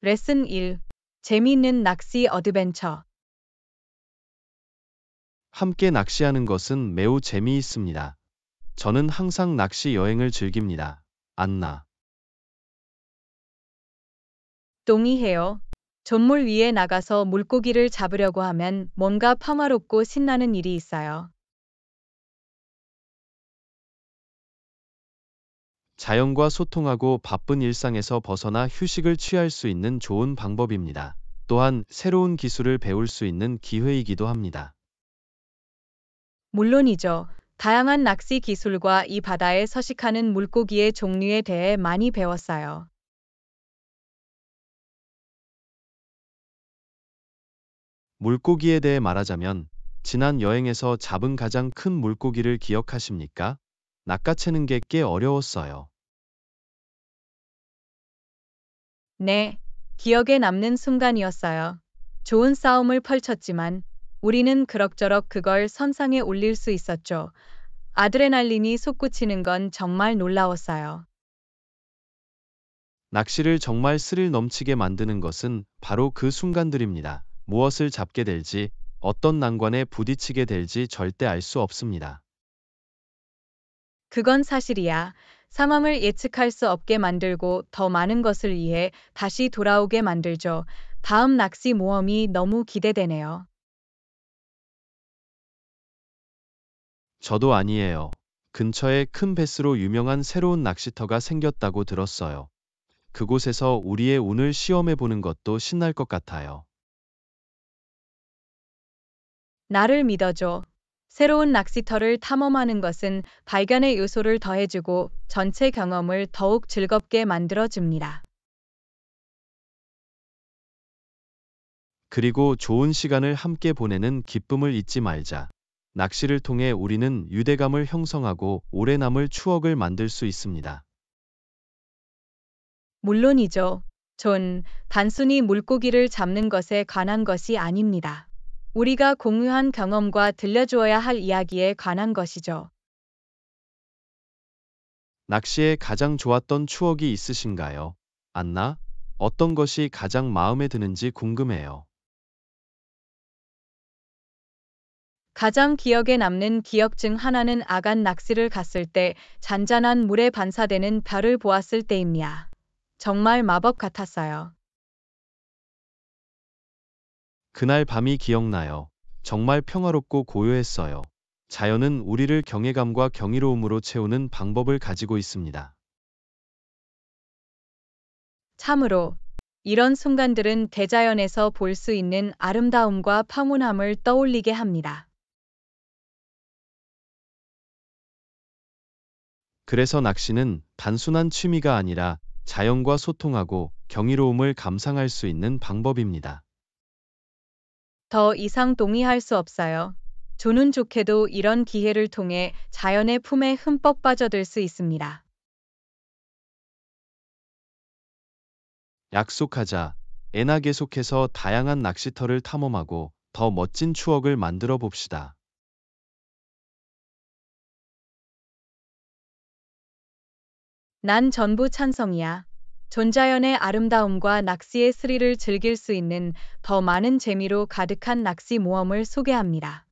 레슨 1. 재미있는 낚시 어드벤처. 함께 낚시하는 것은 매우 재미있습니다. 저는 항상 낚시 여행을 즐깁니다. 안나. 동의해요. 전물 위에 나가서 물고기를 잡으려고 하면 뭔가 파마롭고 신나는 일이 있어요. 자연과 소통하고 바쁜 일상에서 벗어나 휴식을 취할 수 있는 좋은 방법입니다. 또한 새로운 기술을 배울 수 있는 기회이기도 합니다. 물론이죠. 다양한 낚시 기술과 이 바다에 서식하는 물고기의 종류에 대해 많이 배웠어요. 물고기에 대해 말하자면 지난 여행에서 잡은 가장 큰 물고기를 기억하십니까? 낚아채는 게 꽤 어려웠어요. 네, 기억에 남는 순간이었어요. 좋은 싸움을 펼쳤지만 우리는 그럭저럭 그걸 선상에 올릴 수 있었죠. 아드레날린이 솟구치는 건 정말 놀라웠어요. 낚시를 정말 스릴 넘치게 만드는 것은 바로 그 순간들입니다. 무엇을 잡게 될지, 어떤 난관에 부딪히게 될지 절대 알 수 없습니다. 그건 사실이야. 상황을 예측할 수 없게 만들고 더 많은 것을 위해 다시 돌아오게 만들죠. 다음 낚시 모험이 너무 기대되네요. 저도 아니에요. 근처에 큰 배스로 유명한 새로운 낚시터가 생겼다고 들었어요. 그곳에서 우리의 운을 시험해 보는 것도 신날 것 같아요. 나를 믿어줘. 새로운 낚시터를 탐험하는 것은 발견의 요소를 더해주고 전체 경험을 더욱 즐겁게 만들어줍니다. 그리고 좋은 시간을 함께 보내는 기쁨을 잊지 말자. 낚시를 통해 우리는 유대감을 형성하고 오래 남을 추억을 만들 수 있습니다. 물론이죠. 전 단순히 물고기를 잡는 것에 관한 것이 아닙니다. 우리가 공유한 경험과 들려주어야 할 이야기에 관한 것이죠. 낚시에 가장 좋았던 추억이 있으신가요? 안나, 어떤 것이 가장 마음에 드는지 궁금해요. 가장 기억에 남는 기억 중 하나는 아간 낚시를 갔을 때 잔잔한 물에 반사되는 별을 보았을 때입니다. 정말 마법 같았어요. 그날 밤이 기억나요. 정말 평화롭고 고요했어요. 자연은 우리를 경외감과 경이로움으로 채우는 방법을 가지고 있습니다. 참으로 이런 순간들은 대자연에서 볼 수 있는 아름다움과 파문함을 떠올리게 합니다. 그래서 낚시는 단순한 취미가 아니라 자연과 소통하고 경이로움을 감상할 수 있는 방법입니다. 더 이상 동의할 수 없어요. 조는 좋게도 이런 기회를 통해 자연의 품에 흠뻑 빠져들 수 있습니다. 약속하자. 에나 계속해서 다양한 낚시터를 탐험하고 더 멋진 추억을 만들어 봅시다. 난 전부 찬성이야. 존자연의 아름다움과 낚시의 스릴을 즐길 수 있는 더 많은 재미로 가득한 낚시 모험을 소개합니다.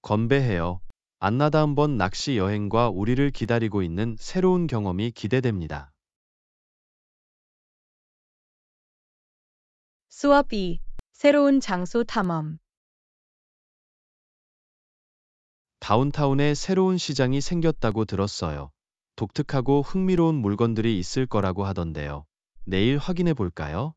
건배해요. 안나 다음번 낚시 여행과 우리를 기다리고 있는 새로운 경험이 기대됩니다. 수업 2. 새로운 장소 탐험 다운타운에 새로운 시장이 생겼다고 들었어요. 독특하고 흥미로운 물건들이 있을 거라고 하던데요. 내일 확인해 볼까요?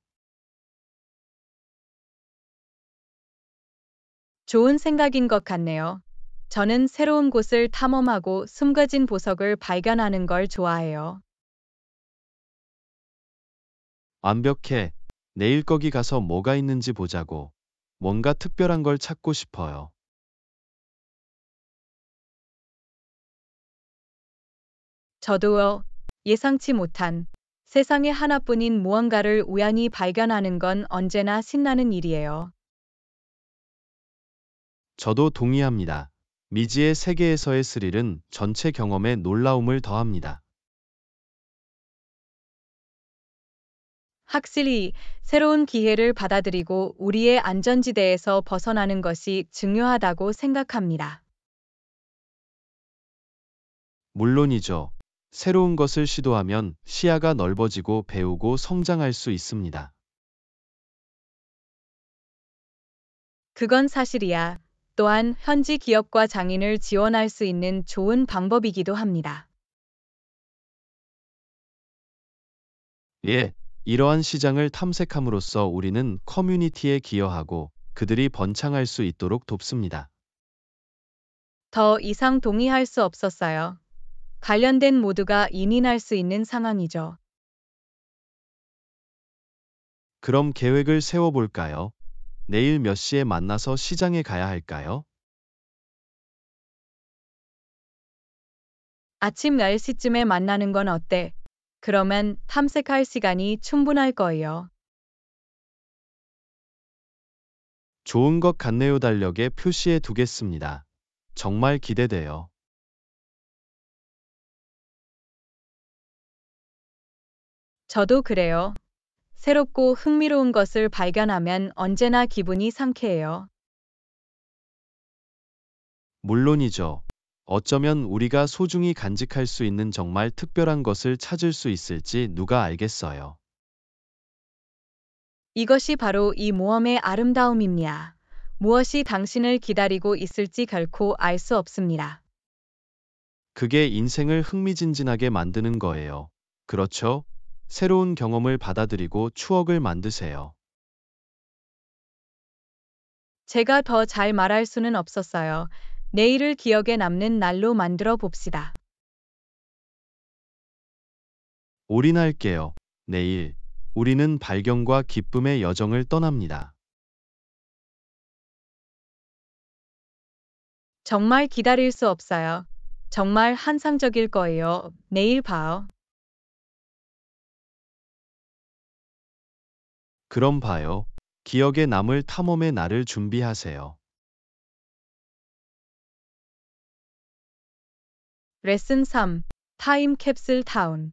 좋은 생각인 것 같네요. 저는 새로운 곳을 탐험하고 숨겨진 보석을 발견하는 걸 좋아해요. 완벽해. 내일 거기 가서 뭐가 있는지 보자고. 뭔가 특별한 걸 찾고 싶어요. 저도요. 예상치 못한 세상에 하나뿐인 무언가를 우연히 발견하는 건 언제나 신나는 일이에요. 저도 동의합니다. 미지의 세계에서의 스릴은 전체 경험에 놀라움을 더합니다. 확실히 새로운 기회를 받아들이고 우리의 안전지대에서 벗어나는 것이 중요하다고 생각합니다. 물론이죠. 새로운 것을 시도하면 시야가 넓어지고 배우고 성장할 수 있습니다. 그건 사실이야. 또한 현지 기업과 장인을 지원할 수 있는 좋은 방법이기도 합니다. 예, 이러한 시장을 탐색함으로써 우리는 커뮤니티에 기여하고 그들이 번창할 수 있도록 돕습니다. 더 이상 동의할 수 없었어요. 관련된 모두가 인인할 수 있는 상황이죠. 그럼 계획을 세워볼까요? 내일 몇 시에 만나서 시장에 가야 할까요? 아침 10시쯤에 만나는 건 어때? 그러면 탐색할 시간이 충분할 거예요. 좋은 것 같네요 달력에 표시해 두겠습니다. 정말 기대돼요. 저도 그래요. 새롭고 흥미로운 것을 발견하면 언제나 기분이 상쾌해요. 물론이죠. 어쩌면 우리가 소중히 간직할 수 있는 정말 특별한 것을 찾을 수 있을지 누가 알겠어요. 이것이 바로 이 모험의 아름다움입니다. 무엇이 당신을 기다리고 있을지 결코 알 수 없습니다. 그게 인생을 흥미진진하게 만드는 거예요. 그렇죠? 새로운 경험을 받아들이고 추억을 만드세요. 제가 더 잘 말할 수는 없었어요. 내일을 기억에 남는 날로 만들어 봅시다. 올인할게요. 내일 우리는 발견과 기쁨의 여정을 떠납니다. 정말 기다릴 수 없어요. 정말 환상적일 거예요. 내일 봐요. 그럼 봐요. 기억에 남을 탐험의 날을 준비하세요. 레슨 3. 타임 캡슐 타운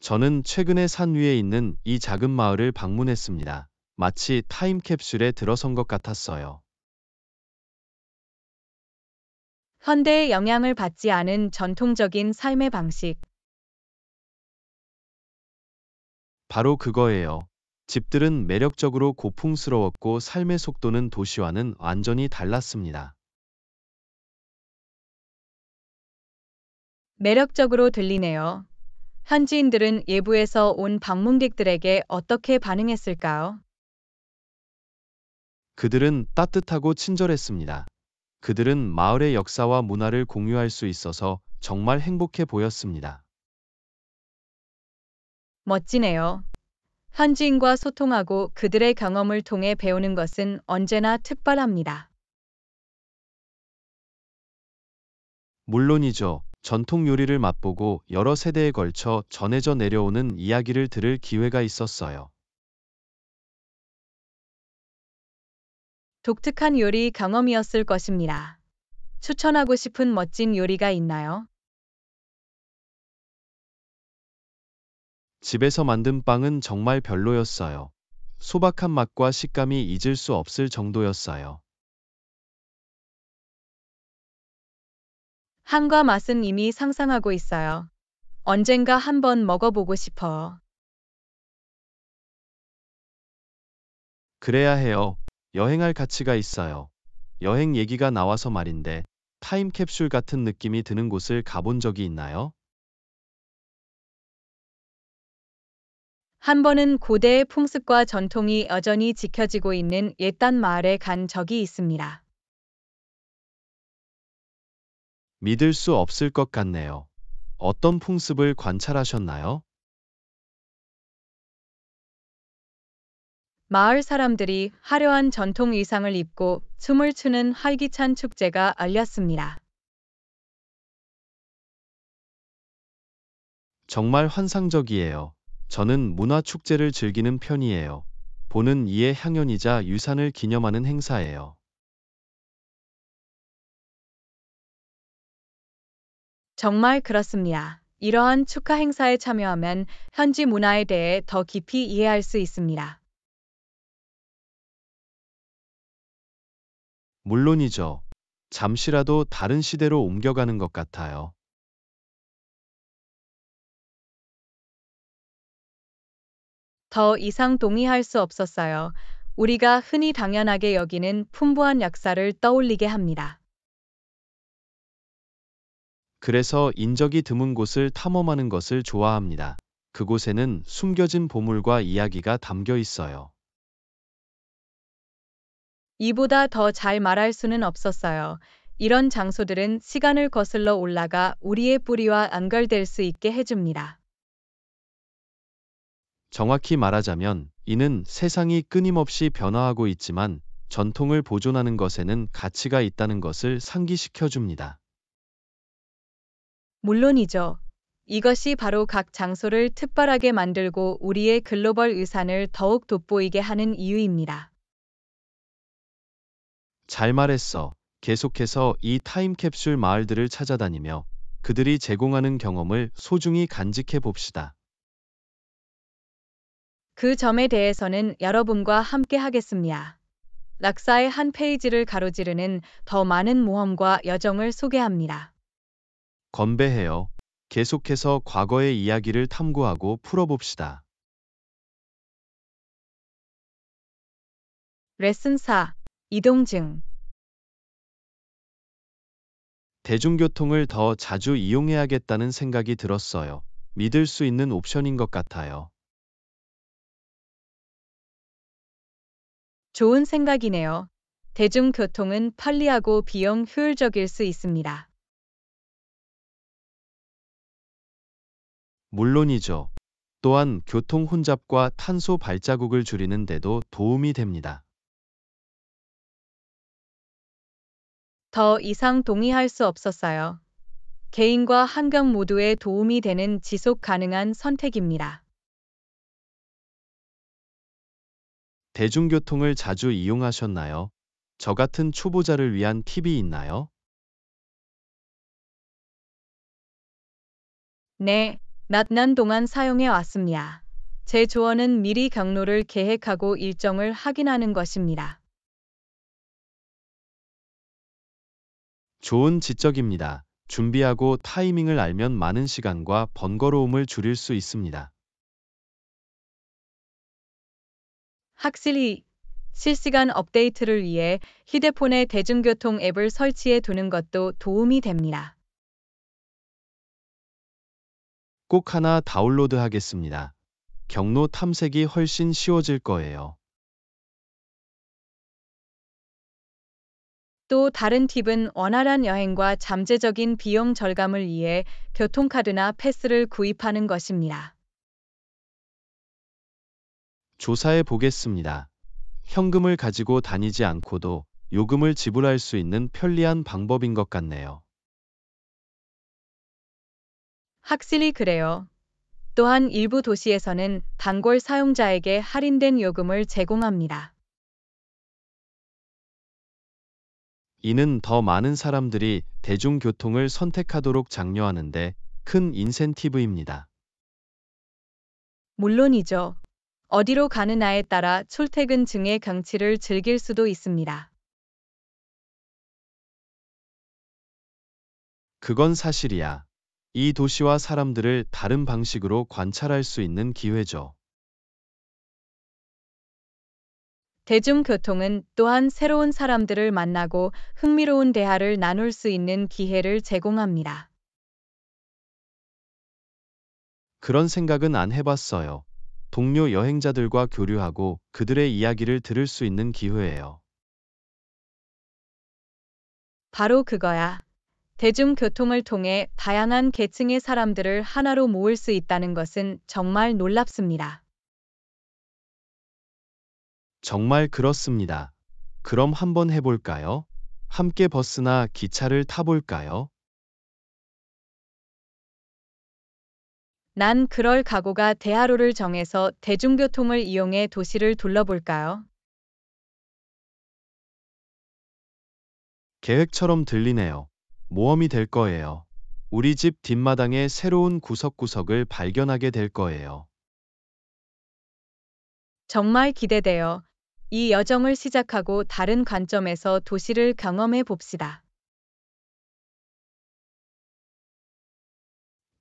저는 최근에 산 위에 있는 이 작은 마을을 방문했습니다. 마치 타임캡슐에 들어선 것 같았어요. 현대의 영향을 받지 않은 전통적인 삶의 방식. 바로 그거예요. 집들은 매력적으로 고풍스러웠고 삶의 속도는 도시와는 완전히 달랐습니다. 매력적으로 들리네요. 현지인들은 예부에서 온 방문객들에게 어떻게 반응했을까요? 그들은 따뜻하고 친절했습니다. 그들은 마을의 역사와 문화를 공유할 수 있어서 정말 행복해 보였습니다. 멋지네요. 현지인과 소통하고 그들의 경험을 통해 배우는 것은 언제나 특별합니다. 물론이죠. 전통 요리를 맛보고 여러 세대에 걸쳐 전해져 내려오는 이야기를 들을 기회가 있었어요. 독특한 요리 경험이었을 것입니다. 추천하고 싶은 멋진 요리가 있나요? 집에서 만든 빵은 정말 별로였어요. 소박한 맛과 식감이 잊을 수 없을 정도였어요. 한과 맛은 이미 상상하고 있어요. 언젠가 한 번 먹어보고 싶어. 그래야 해요. 여행할 가치가 있어요. 여행 얘기가 나와서 말인데 타임캡슐 같은 느낌이 드는 곳을 가본 적이 있나요? 한 번은 고대의 풍습과 전통이 여전히 지켜지고 있는 옛단 마을에 간 적이 있습니다. 믿을 수 없을 것 같네요. 어떤 풍습을 관찰하셨나요? 마을 사람들이 화려한 전통 의상을 입고 춤을 추는 활기찬 축제가 알렸습니다. 정말 환상적이에요. 저는 문화축제를 즐기는 편이에요. 보는 이의 향연이자 유산을 기념하는 행사예요. 정말 그렇습니다. 이러한 축하 행사에 참여하면 현지 문화에 대해 더 깊이 이해할 수 있습니다. 물론이죠. 잠시라도 다른 시대로 옮겨가는 것 같아요. 더 이상 동의할 수 없었어요. 우리가 흔히 당연하게 여기는 풍부한 약사를 떠올리게 합니다. 그래서 인적이 드문 곳을 탐험하는 것을 좋아합니다. 그곳에는 숨겨진 보물과 이야기가 담겨 있어요. 이보다 더 잘 말할 수는 없었어요. 이런 장소들은 시간을 거슬러 올라가 우리의 뿌리와 안결될수 있게 해줍니다. 정확히 말하자면 이는 세상이 끊임없이 변화하고 있지만 전통을 보존하는 것에는 가치가 있다는 것을 상기시켜 줍니다. 물론이죠. 이것이 바로 각 장소를 특별하게 만들고 우리의 글로벌 의산을 더욱 돋보이게 하는 이유입니다. 잘 말했어. 계속해서 이 타임캡슐 마을들을 찾아다니며 그들이 제공하는 경험을 소중히 간직해 봅시다. 그 점에 대해서는 여러분과 함께 하겠습니다. 락사의 한 페이지를 가로지르는 더 많은 모험과 여정을 소개합니다. 건배해요. 계속해서 과거의 이야기를 탐구하고 풀어봅시다. 레슨 4. 이동증 대중교통을 더 자주 이용해야겠다는 생각이 들었어요. 믿을 수 있는 옵션인 것 같아요. 좋은 생각이네요. 대중교통은 편리하고 비용 효율적일 수 있습니다. 물론이죠. 또한 교통 혼잡과 탄소 발자국을 줄이는 데도 도움이 됩니다. 더 이상 동의할 수 없었어요. 개인과 환경 모두에 도움이 되는 지속 가능한 선택입니다. 대중교통을 자주 이용하셨나요? 저 같은 초보자를 위한 팁이 있나요? 네, 낮난 동안 사용해 왔습니다. 제 조언은 미리 경로를 계획하고 일정을 확인하는 것입니다. 좋은 지적입니다. 준비하고 타이밍을 알면 많은 시간과 번거로움을 줄일 수 있습니다. 확실히 실시간 업데이트를 위해 휴대폰에 대중교통 앱을 설치해 두는 것도 도움이 됩니다. 꼭 하나 다운로드 하겠습니다. 경로 탐색이 훨씬 쉬워질 거예요. 또 다른 팁은 원활한 여행과 잠재적인 비용 절감을 위해 교통카드나 패스를 구입하는 것입니다. 조사해 보겠습니다. 현금을 가지고 다니지 않고도 요금을 지불할 수 있는 편리한 방법인 것 같네요. 확실히 그래요. 또한 일부 도시에서는 단골 사용자에게 할인된 요금을 제공합니다. 이는 더 많은 사람들이 대중교통을 선택하도록 장려하는데 큰 인센티브입니다. 물론이죠. 어디로 가느냐에 따라 출퇴근 증의 경치를 즐길 수도 있습니다. 그건 사실이야. 이 도시와 사람들을 다른 방식으로 관찰할 수 있는 기회죠. 대중교통은 또한 새로운 사람들을 만나고 흥미로운 대화를 나눌 수 있는 기회를 제공합니다. 그런 생각은 안 해봤어요. 동료 여행자들과 교류하고 그들의 이야기를 들을 수 있는 기회예요. 바로 그거야. 대중교통을 통해 다양한 계층의 사람들을 하나로 모을 수 있다는 것은 정말 놀랍습니다. 정말 그렇습니다. 그럼 한번 해볼까요? 함께 버스나 기차를 타볼까요? 난 그럴 각오가 대하로를 정해서 대중교통을 이용해 도시를 둘러볼까요? 계획처럼 들리네요. 모험이 될 거예요. 우리 집 뒷마당에 새로운 구석구석을 발견하게 될 거예요. 정말 기대돼요. 이 여정을 시작하고 다른 관점에서 도시를 경험해 봅시다.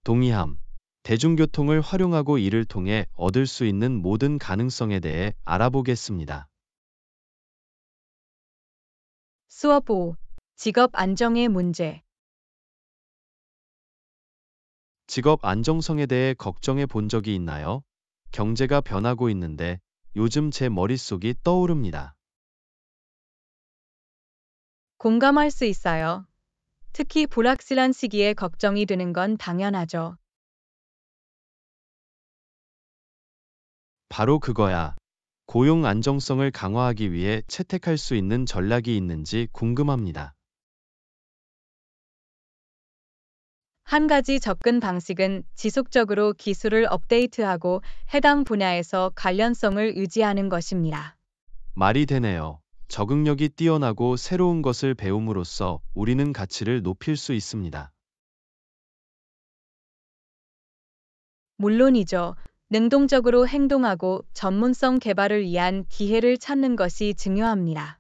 동의함. 대중교통을 활용하고 이를 통해 얻을 수 있는 모든 가능성에 대해 알아보겠습니다. 수업 5. 직업 안정의 문제 직업 안정성에 대해 걱정해 본 적이 있나요? 경제가 변하고 있는데 요즘 제 머릿속이 떠오릅니다. 공감할 수 있어요. 특히 불확실한 시기에 걱정이 되는 건 당연하죠. 바로 그거야. 고용 안정성을 강화하기 위해 채택할 수 있는 전략이 있는지 궁금합니다. 한 가지 접근 방식은 지속적으로 기술을 업데이트하고 해당 분야에서 관련성을 유지하는 것입니다. 말이 되네요. 적응력이 뛰어나고 새로운 것을 배움으로써 우리는 가치를 높일 수 있습니다. 물론이죠. 능동적으로 행동하고 전문성 개발을 위한 기회를 찾는 것이 중요합니다.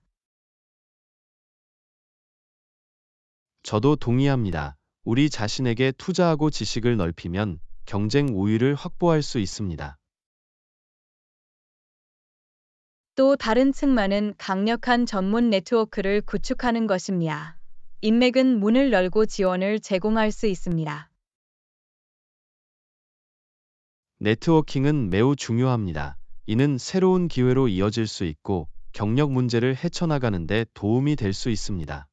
저도 동의합니다. 우리 자신에게 투자하고 지식을 넓히면 경쟁 우위를 확보할 수 있습니다. 또 다른 측면은 강력한 전문 네트워크를 구축하는 것입니다. 인맥은 문을 열고 지원을 제공할 수 있습니다. 네트워킹은 매우 중요합니다. 이는 새로운 기회로 이어질 수 있고 경력 문제를 헤쳐나가는 데 도움이 될 수 있습니다.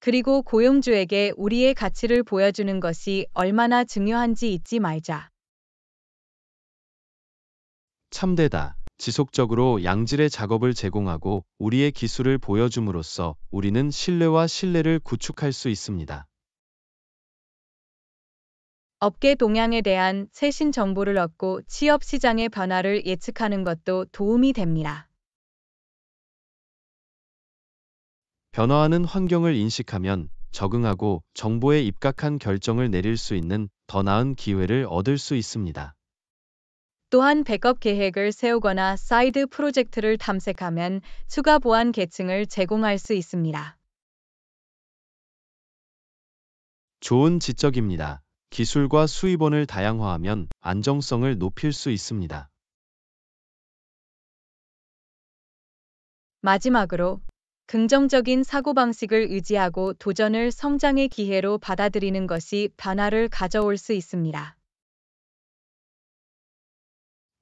그리고 고용주에게 우리의 가치를 보여주는 것이 얼마나 중요한지 잊지 말자. 참되다. 지속적으로 양질의 작업을 제공하고 우리의 기술을 보여줌으로써 우리는 신뢰와 신뢰를 구축할 수 있습니다. 업계 동향에 대한 최신 정보를 얻고 취업 시장의 변화를 예측하는 것도 도움이 됩니다. 변화하는 환경을 인식하면 적응하고 정보에 입각한 결정을 내릴 수 있는 더 나은 기회를 얻을 수 있습니다. 또한 백업 계획을 세우거나 사이드 프로젝트를 탐색하면 추가 보안 계층을 제공할 수 있습니다. 좋은 지적입니다. 기술과 수입원을 다양화하면 안정성을 높일 수 있습니다. 마지막으로 긍정적인 사고방식을 의지하고 도전을 성장의 기회로 받아들이는 것이 변화를 가져올 수 있습니다.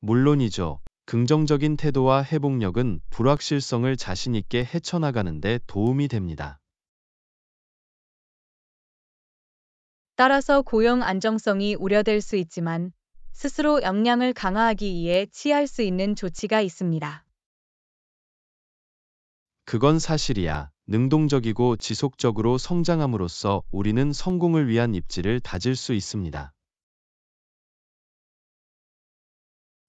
물론이죠. 긍정적인 태도와 회복력은 불확실성을 자신있게 헤쳐나가는 데 도움이 됩니다. 따라서 고용 안정성이 우려될 수 있지만 스스로 역량을 강화하기 위해 취할 수 있는 조치가 있습니다. 그건 사실이야. 능동적이고 지속적으로 성장함으로써 우리는 성공을 위한 입지를 다질 수 있습니다.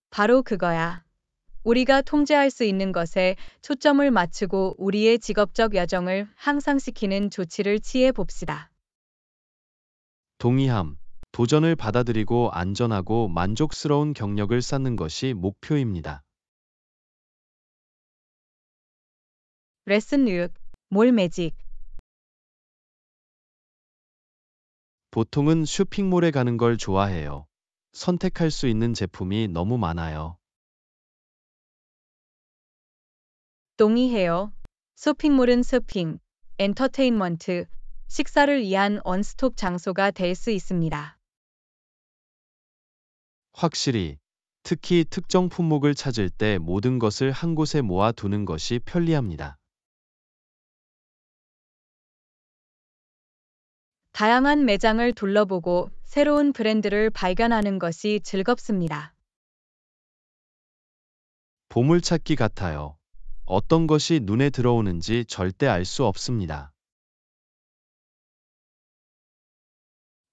바로 그거야. 우리가 통제할 수 있는 것에 초점을 맞추고 우리의 직업적 여정을 향상시키는 조치를 취해 봅시다. 동의함, 도전을 받아들이고 안전하고 만족스러운 경력을 쌓는 것이 목표입니다. 레슨 6. 몰매직 보통은 쇼핑몰에 가는 걸 좋아해요. 선택할 수 있는 제품이 너무 많아요. 동의해요. 쇼핑몰은 쇼핑, 엔터테인먼트, 식사를 위한 원스톱 장소가 될 수 있습니다. 확실히 특히 특정 품목을 찾을 때 모든 것을 한 곳에 모아 두는 것이 편리합니다. 다양한 매장을 둘러보고 새로운 브랜드를 발견하는 것이 즐겁습니다. 보물찾기 같아요. 어떤 것이 눈에 들어오는지 절대 알 수 없습니다.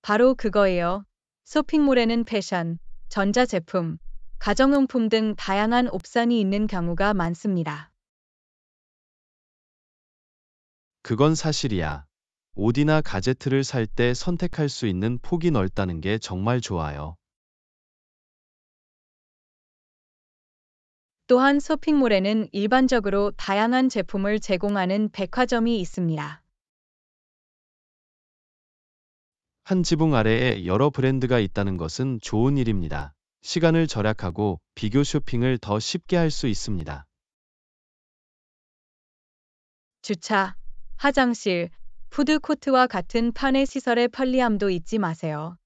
바로 그거예요. 쇼핑몰에는 패션, 전자제품, 가정용품 등 다양한 옵션이 있는 경우가 많습니다. 그건 사실이야. 옷이나 가제트를 살 때 선택할 수 있는 폭이 넓다는 게 정말 좋아요. 또한 쇼핑몰에는 일반적으로 다양한 제품을 제공하는 백화점이 있습니다. 한 지붕 아래에 여러 브랜드가 있다는 것은 좋은 일입니다. 시간을 절약하고 비교 쇼핑을 더 쉽게 할 수 있습니다. 주차, 화장실, 푸드코트와 같은 판의 시설의 편리함도 잊지 마세요.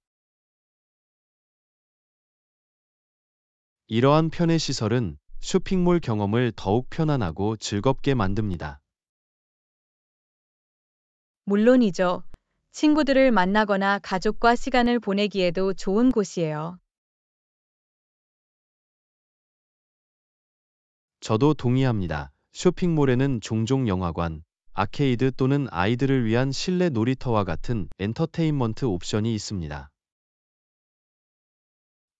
이러한 편의 시설은 쇼핑몰 경험을 더욱 편안하고 즐겁게 만듭니다. 물론이죠. 친구들을 만나거나 가족과 시간을 보내기에도 좋은 곳이에요. 저도 동의합니다. 쇼핑몰에는 종종 영화관, 아케이드 또는 아이들을 위한 실내 놀이터와 같은 엔터테인먼트 옵션이 있습니다.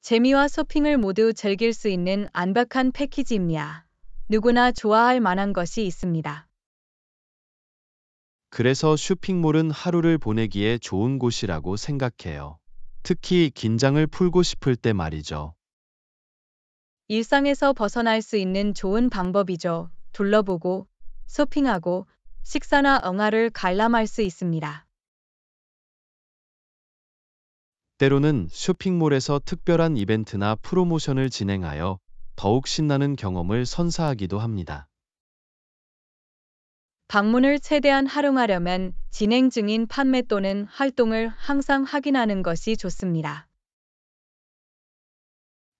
재미와 쇼핑을 모두 즐길 수 있는 안박한 패키지입니다. 누구나 좋아할 만한 것이 있습니다. 그래서 쇼핑몰은 하루를 보내기에 좋은 곳이라고 생각해요. 특히 긴장을 풀고 싶을 때 말이죠. 일상에서 벗어날 수 있는 좋은 방법이죠. 둘러보고, 쇼핑하고, 식사나 영아를 관람할 수 있습니다. 때로는 쇼핑몰에서 특별한 이벤트나 프로모션을 진행하여 더욱 신나는 경험을 선사하기도 합니다. 방문을 최대한 활용하려면 진행 중인 판매 또는 활동을 항상 확인하는 것이 좋습니다.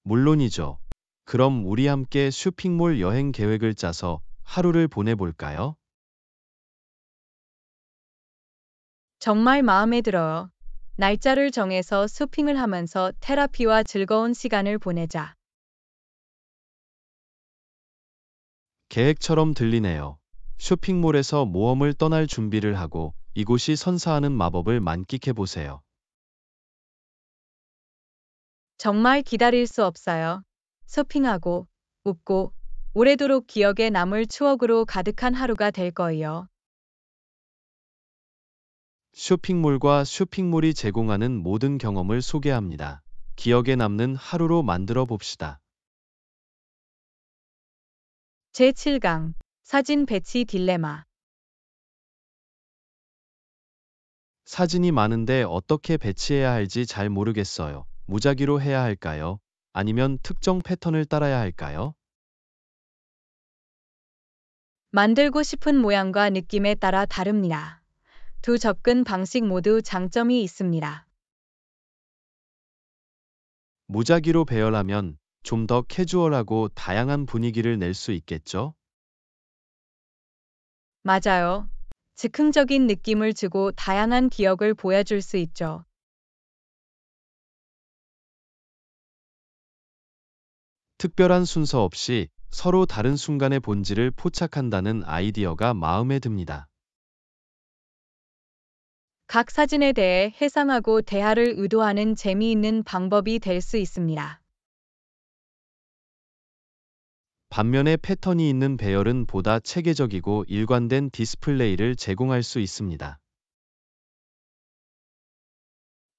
물론이죠. 그럼 우리 함께 쇼핑몰 여행 계획을 짜서 하루를 보내볼까요? 정말 마음에 들어요. 날짜를 정해서 쇼핑을 하면서 테라피와 즐거운 시간을 보내자. 계획처럼 들리네요. 쇼핑몰에서 모험을 떠날 준비를 하고 이곳이 선사하는 마법을 만끽해 보세요. 정말 기다릴 수 없어요. 쇼핑하고 웃고 오래도록 기억에 남을 추억으로 가득한 하루가 될 거예요. 쇼핑몰과 쇼핑몰이 제공하는 모든 경험을 소개합니다. 기억에 남는 하루로 만들어 봅시다. 제7강 사진 배치 딜레마 사진이 많은데 어떻게 배치해야 할지 잘 모르겠어요. 무작위로 해야 할까요? 아니면 특정 패턴을 따라야 할까요? 만들고 싶은 모양과 느낌에 따라 다릅니다. 두 접근 방식 모두 장점이 있습니다. 무작위로 배열하면 좀 더 캐주얼하고 다양한 분위기를 낼 수 있겠죠? 맞아요. 즉흥적인 느낌을 주고 다양한 기억을 보여줄 수 있죠. 특별한 순서 없이 서로 다른 순간의 본질을 포착한다는 아이디어가 마음에 듭니다. 각 사진에 대해 해상하고 대화를 의도하는 재미있는 방법이 될 수 있습니다. 반면에 패턴이 있는 배열은 보다 체계적이고 일관된 디스플레이를 제공할 수 있습니다.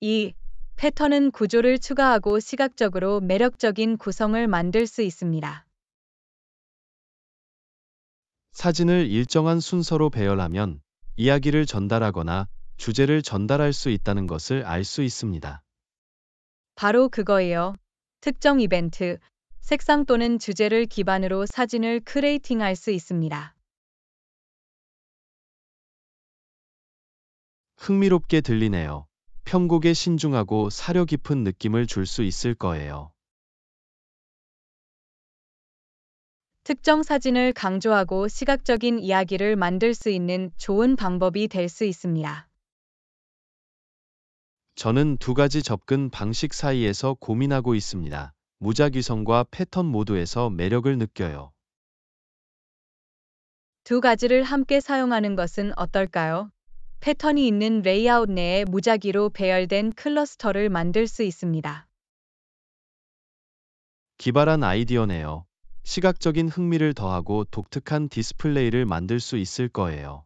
2. 패턴은 구조를 추가하고 시각적으로 매력적인 구성을 만들 수 있습니다. 사진을 일정한 순서로 배열하면 이야기를 전달하거나 주제를 전달할 수 있다는 것을 알 수 있습니다. 바로 그거예요. 특정 이벤트, 색상 또는 주제를 기반으로 사진을 크레이팅할 수 있습니다. 흥미롭게 들리네요. 편곡에 신중하고 사려 깊은 느낌을 줄 수 있을 거예요. 특정 사진을 강조하고 시각적인 이야기를 만들 수 있는 좋은 방법이 될 수 있습니다. 저는 두 가지 접근 방식 사이에서 고민하고 있습니다. 무작위성과 패턴 모두에서 매력을 느껴요. 두 가지를 함께 사용하는 것은 어떨까요? 패턴이 있는 레이아웃 내에 무작위로 배열된 클러스터를 만들 수 있습니다. 기발한 아이디어네요. 시각적인 흥미를 더하고 독특한 디스플레이를 만들 수 있을 거예요.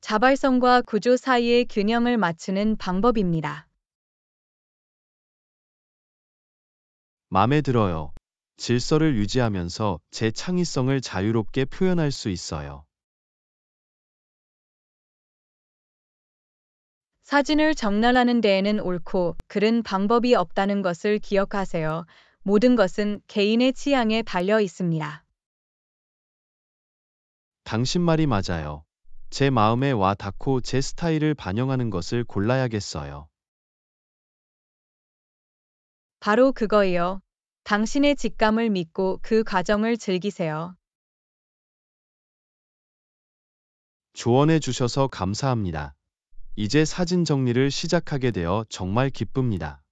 자발성과 구조 사이의 균형을 맞추는 방법입니다. 마음에 들어요. 질서를 유지하면서 제 창의성을 자유롭게 표현할 수 있어요. 사진을 정난하는 데에는 옳고 그른 방법이 없다는 것을 기억하세요. 모든 것은 개인의 취향에 달려 있습니다. 당신 말이 맞아요. 제 마음에 와 닿고 제 스타일을 반영하는 것을 골라야겠어요. 바로 그거예요. 당신의 직감을 믿고 그 과정을 즐기세요. 조언해 주셔서 감사합니다. 이제 사진 정리를 시작하게 되어 정말 기쁩니다.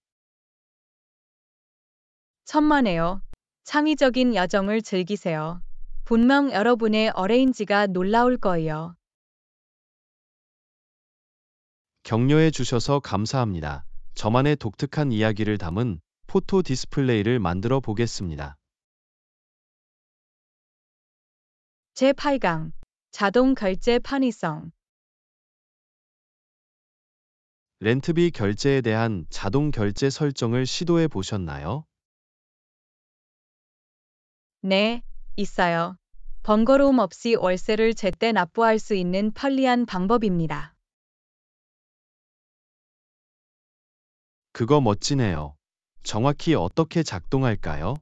천만에요. 창의적인 여정을 즐기세요. 분명 여러분의 어레인지가 놀라울 거예요. 격려해 주셔서 감사합니다. 저만의 독특한 이야기를 담은 포토 디스플레이를 만들어 보겠습니다. 제8강 자동 결제 편의성 렌트비 결제에 대한 자동 결제 설정을 시도해 보셨나요? 네, 있어요. 번거로움 없이 월세를 제때 납부할 수 있는 편리한 방법입니다. 그거 멋지네요. 정확히 어떻게 작동할까요?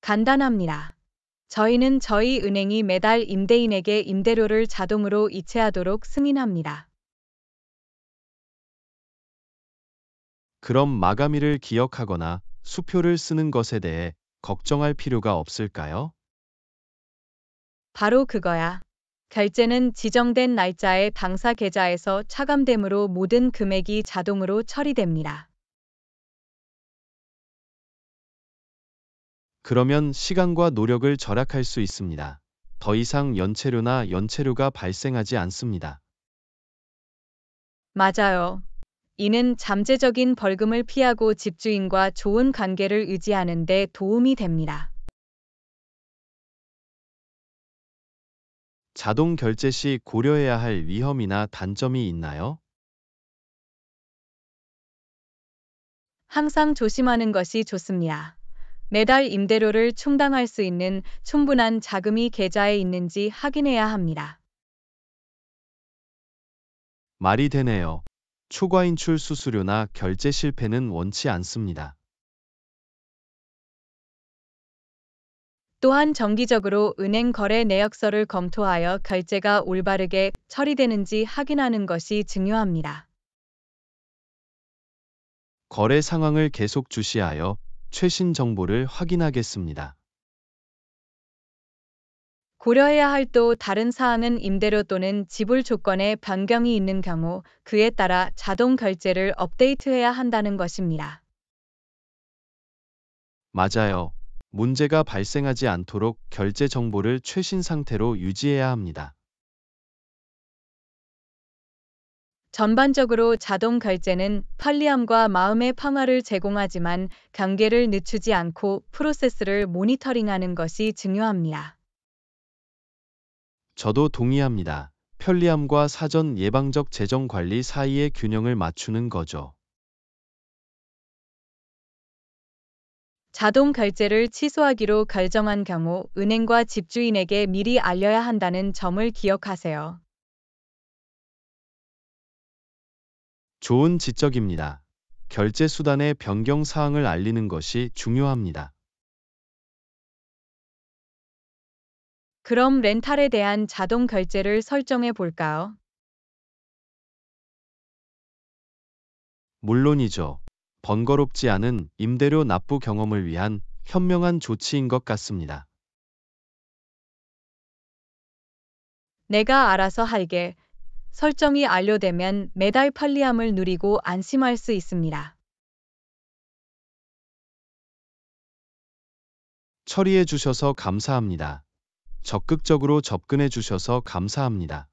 간단합니다. 저희는 저희 은행이 매달 임대인에게 임대료를 자동으로 이체하도록 승인합니다. 그럼 마감일을 기억하거나 수표를 쓰는 것에 대해 걱정할 필요가 없을까요? 바로 그거야. 결제는 지정된 날짜에 당사 계좌에서 차감되므로 모든 금액이 자동으로 처리됩니다. 그러면 시간과 노력을 절약할 수 있습니다. 더 이상 연체료나 연체료가 발생하지 않습니다. 맞아요. 이는 잠재적인 벌금을 피하고 집주인과 좋은 관계를 유지하는 데 도움이 됩니다. 자동 결제 시 고려해야 할 위험이나 단점이 있나요? 항상 조심하는 것이 좋습니다. 매달 임대료를 충당할 수 있는 충분한 자금이 계좌에 있는지 확인해야 합니다. 말이 되네요. 초과인출 수수료나 결제 실패는 원치 않습니다. 또한 정기적으로 은행 거래 내역서를 검토하여 결제가 올바르게 처리되는지 확인하는 것이 중요합니다. 거래 상황을 계속 주시하여 최신 정보를 확인하겠습니다. 고려해야 할 또 다른 사항은 임대료 또는 지불 조건에 변경이 있는 경우 그에 따라 자동 결제를 업데이트해야 한다는 것입니다. 맞아요. 문제가 발생하지 않도록 결제 정보를 최신 상태로 유지해야 합니다. 전반적으로 자동 결제는 편리함과 마음의 평화를 제공하지만 경계를 늦추지 않고 프로세스를 모니터링하는 것이 중요합니다. 저도 동의합니다. 편리함과 사전 예방적 재정 관리 사이의 균형을 맞추는 거죠. 자동 결제를 취소하기로 결정한 경우 은행과 집주인에게 미리 알려야 한다는 점을 기억하세요. 좋은 지적입니다. 결제 수단의 변경 사항을 알리는 것이 중요합니다. 그럼 렌탈에 대한 자동 결제를 설정해 볼까요? 물론이죠. 번거롭지 않은 임대료 납부 경험을 위한 현명한 조치인 것 같습니다. 내가 알아서 할게. 설정이 완료되면 매달 편리함을 누리고 안심할 수 있습니다. 처리해 주셔서 감사합니다. 적극적으로 접근해 주셔서 감사합니다.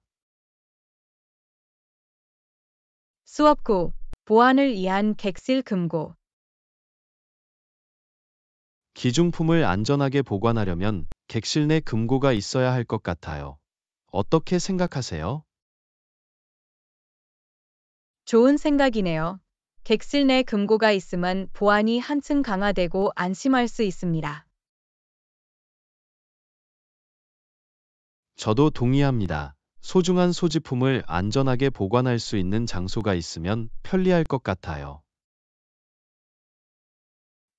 수업 구 보안을 위한 객실 금고 기중품을 안전하게 보관하려면 객실 내 금고가 있어야 할 것 같아요. 어떻게 생각하세요? 좋은 생각이네요. 객실 내 금고가 있으면 보안이 한층 강화되고 안심할 수 있습니다. 저도 동의합니다. 소중한 소지품을 안전하게 보관할 수 있는 장소가 있으면 편리할 것 같아요.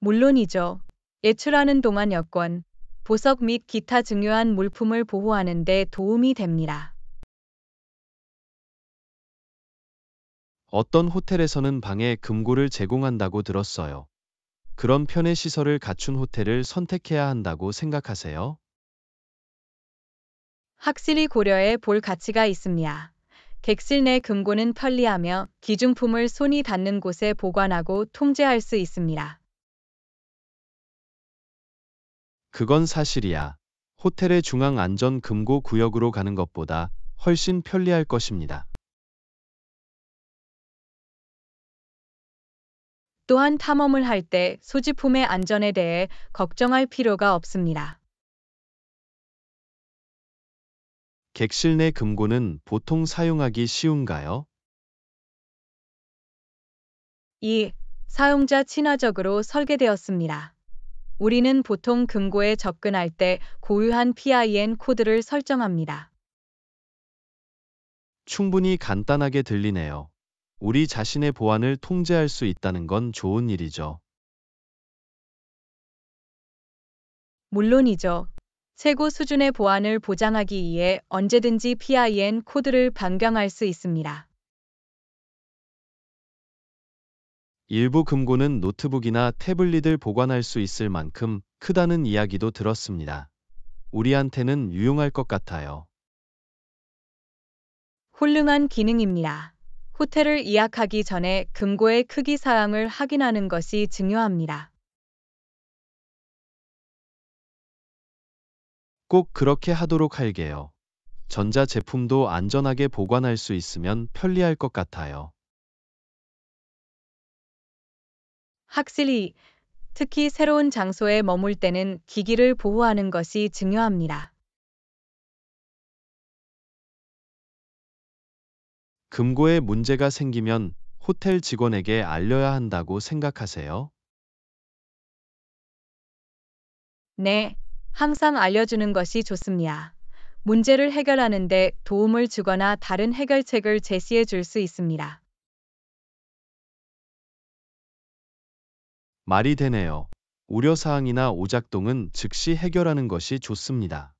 물론이죠. 예출하는 동안 여권, 보석 및 기타 중요한 물품을 보호하는 데 도움이 됩니다. 어떤 호텔에서는 방에 금고를 제공한다고 들었어요. 그런 편의 시설을 갖춘 호텔을 선택해야 한다고 생각하세요? 확실히 고려해 볼 가치가 있습니다. 객실 내 금고는 편리하며 기중품을 손이 닿는 곳에 보관하고 통제할 수 있습니다. 그건 사실이야. 호텔의 중앙 안전 금고 구역으로 가는 것보다 훨씬 편리할 것입니다. 또한 탐험을 할 때 소지품의 안전에 대해 걱정할 필요가 없습니다. 객실 내 금고는 보통 사용하기 쉬운가요? 2. 사용자 친화적으로 설계되었습니다. 우리는 보통 금고에 접근할 때 고유한 PIN 코드를 설정합니다. 충분히 간단하게 들리네요. 우리 자신의 보안을 통제할 수 있다는 건 좋은 일이죠. 물론이죠. 최고 수준의 보안을 보장하기 위해 언제든지 PIN 코드를 변경할 수 있습니다. 일부 금고는 노트북이나 태블릿을 보관할 수 있을 만큼 크다는 이야기도 들었습니다. 우리한테는 유용할 것 같아요. 훌륭한 기능입니다. 호텔을 예약하기 전에 금고의 크기 사항을 확인하는 것이 중요합니다. 꼭 그렇게 하도록 할게요. 전자제품도 안전하게 보관할 수 있으면 편리할 것 같아요. 확실히 특히 새로운 장소에 머물 때는 기기를 보호하는 것이 중요합니다. 금고에 문제가 생기면 호텔 직원에게 알려야 한다고 생각하세요? 네, 항상 알려주는 것이 좋습니다. 문제를 해결하는데 도움을 주거나 다른 해결책을 제시해 줄 수 있습니다. 말이 되네요. 우려사항이나 오작동은 즉시 해결하는 것이 좋습니다.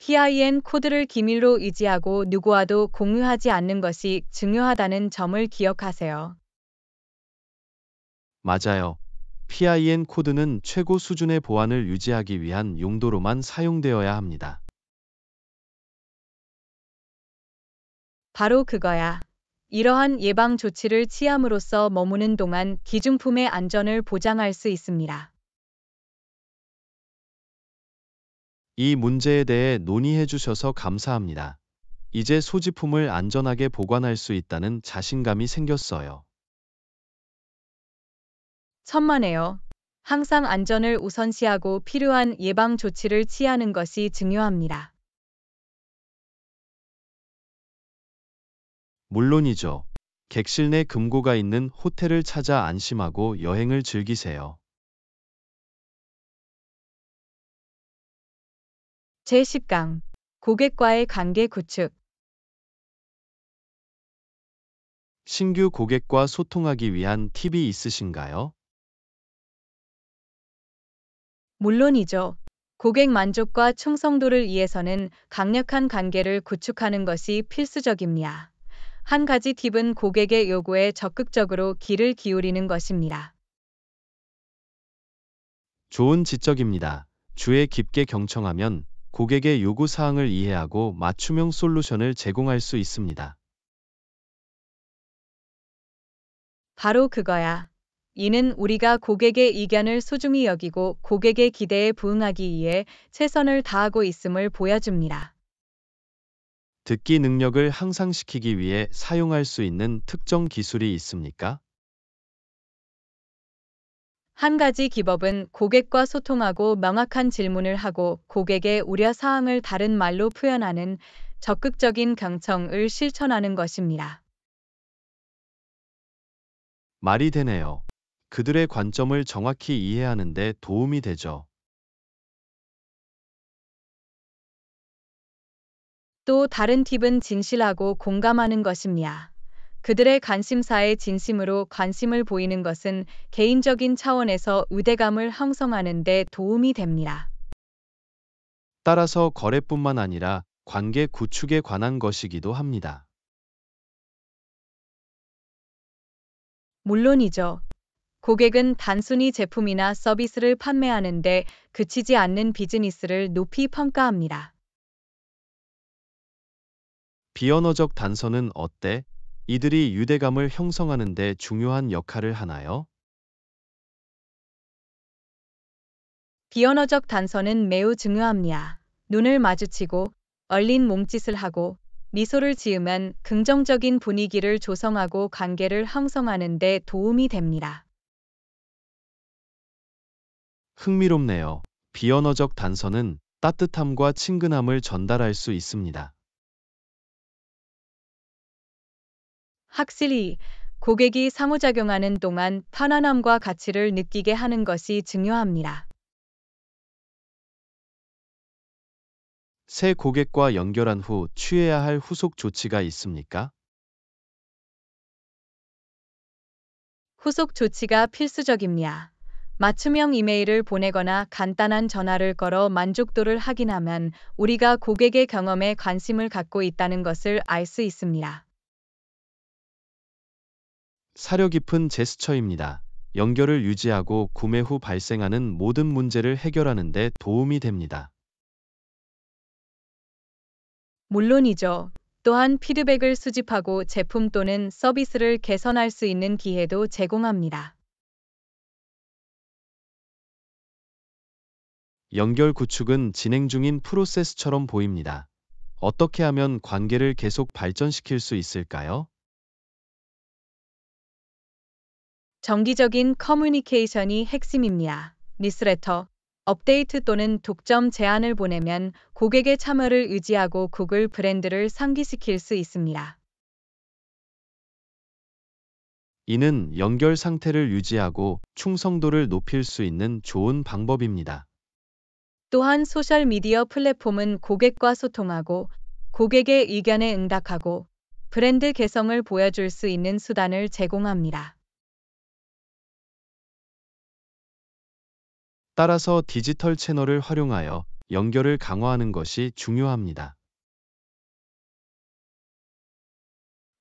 PIN 코드를 기밀로 유지하고 누구와도 공유하지 않는 것이 중요하다는 점을 기억하세요. 맞아요. PIN 코드는 최고 수준의 보안을 유지하기 위한 용도로만 사용되어야 합니다. 바로 그거야. 이러한 예방 조치를 취함으로써 머무는 동안 기중품의 안전을 보장할 수 있습니다. 이 문제에 대해 논의해 주셔서 감사합니다. 이제 소지품을 안전하게 보관할 수 있다는 자신감이 생겼어요. 천만에요. 항상 안전을 우선시하고 필요한 예방 조치를 취하는 것이 중요합니다. 물론이죠. 객실 내 금고가 있는 호텔을 찾아 안심하고 여행을 즐기세요. 제10강 고객과의 관계 구축 신규 고객과 소통하기 위한 팁이 있으신가요? 물론이죠. 고객 만족과 충성도를 위해서는 강력한 관계를 구축하는 것이 필수적입니다. 한 가지 팁은 고객의 요구에 적극적으로 귀를 기울이는 것입니다. 좋은 지적입니다. 주에 깊게 경청하면 고객의 요구 사항을 이해하고 맞춤형 솔루션을 제공할 수 있습니다. 바로 그거야. 이는 우리가 고객의 의견을 소중히 여기고 고객의 기대에 부응하기 위해 최선을 다하고 있음을 보여줍니다. 듣기 능력을 향상시키기 위해 사용할 수 있는 특정 기술이 있습니까? 한 가지 기법은 고객과 소통하고 명확한 질문을 하고 고객의 우려 사항을 다른 말로 표현하는 적극적인 경청을 실천하는 것입니다. 말이 되네요. 그들의 관점을 정확히 이해하는 데 도움이 되죠. 또 다른 팁은 진실하고 공감하는 것입니다. 그들의 관심사에 진심으로 관심을 보이는 것은 개인적인 차원에서 우대감을 형성하는 데 도움이 됩니다. 따라서 거래뿐만 아니라 관계 구축에 관한 것이기도 합니다. 물론이죠. 고객은 단순히 제품이나 서비스를 판매하는데 그치지 않는 비즈니스를 높이 평가합니다. 비언어적 단서는 어때? 이들이 유대감을 형성하는 데 중요한 역할을 하나요? 비언어적 단서는 매우 중요합니다. 눈을 마주치고 얼린 몸짓을 하고 미소를 지으면 긍정적인 분위기를 조성하고 관계를 형성하는 데 도움이 됩니다. 흥미롭네요. 비언어적 단서는 따뜻함과 친근함을 전달할 수 있습니다. 확실히 고객이 상호작용하는 동안 편안함과 가치를 느끼게 하는 것이 중요합니다. 새 고객과 연결한 후 취해야 할 후속 조치가 있습니까? 후속 조치가 필수적입니다. 맞춤형 이메일을 보내거나 간단한 전화를 걸어 만족도를 확인하면 우리가 고객의 경험에 관심을 갖고 있다는 것을 알 수 있습니다. 사려 깊은 제스처입니다. 연결을 유지하고 구매 후 발생하는 모든 문제를 해결하는 데 도움이 됩니다. 물론이죠. 또한 피드백을 수집하고 제품 또는 서비스를 개선할 수 있는 기회도 제공합니다. 연결 구축은 진행 중인 프로세스처럼 보입니다. 어떻게 하면 관계를 계속 발전시킬 수 있을까요? 정기적인 커뮤니케이션이 핵심입니다. 니스레터, 업데이트 또는 독점 제안을 보내면 고객의 참여를 의지하고 구글 브랜드를 상기시킬 수 있습니다. 이는 연결 상태를 유지하고 충성도를 높일 수 있는 좋은 방법입니다. 또한 소셜미디어 플랫폼은 고객과 소통하고 고객의 의견에 응답하고 브랜드 개성을 보여줄 수 있는 수단을 제공합니다. 따라서 디지털 채널을 활용하여 연결을 강화하는 것이 중요합니다.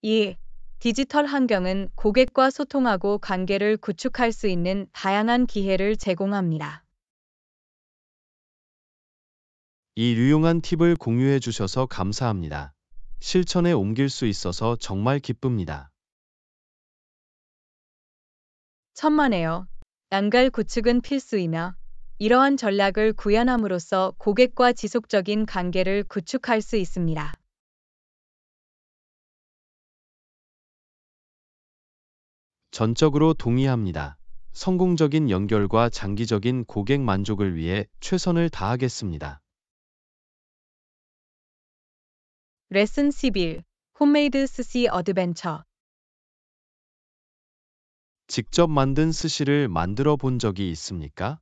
2. 디지털 환경은 고객과 소통하고 관계를 구축할 수 있는 다양한 기회를 제공합니다. 이 유용한 팁을 공유해 주셔서 감사합니다. 실천에 옮길 수 있어서 정말 기쁩니다. 천만에요. 난갈 구축은 필수이며 이러한 전략을 구현함으로써 고객과 지속적인 관계를 구축할 수 있습니다. 전적으로 동의합니다. 성공적인 연결과 장기적인 고객 만족을 위해 최선을 다하겠습니다. 레슨 11 홈메이드 스시 어드벤처 직접 만든 스시를 만들어 본 적이 있습니까?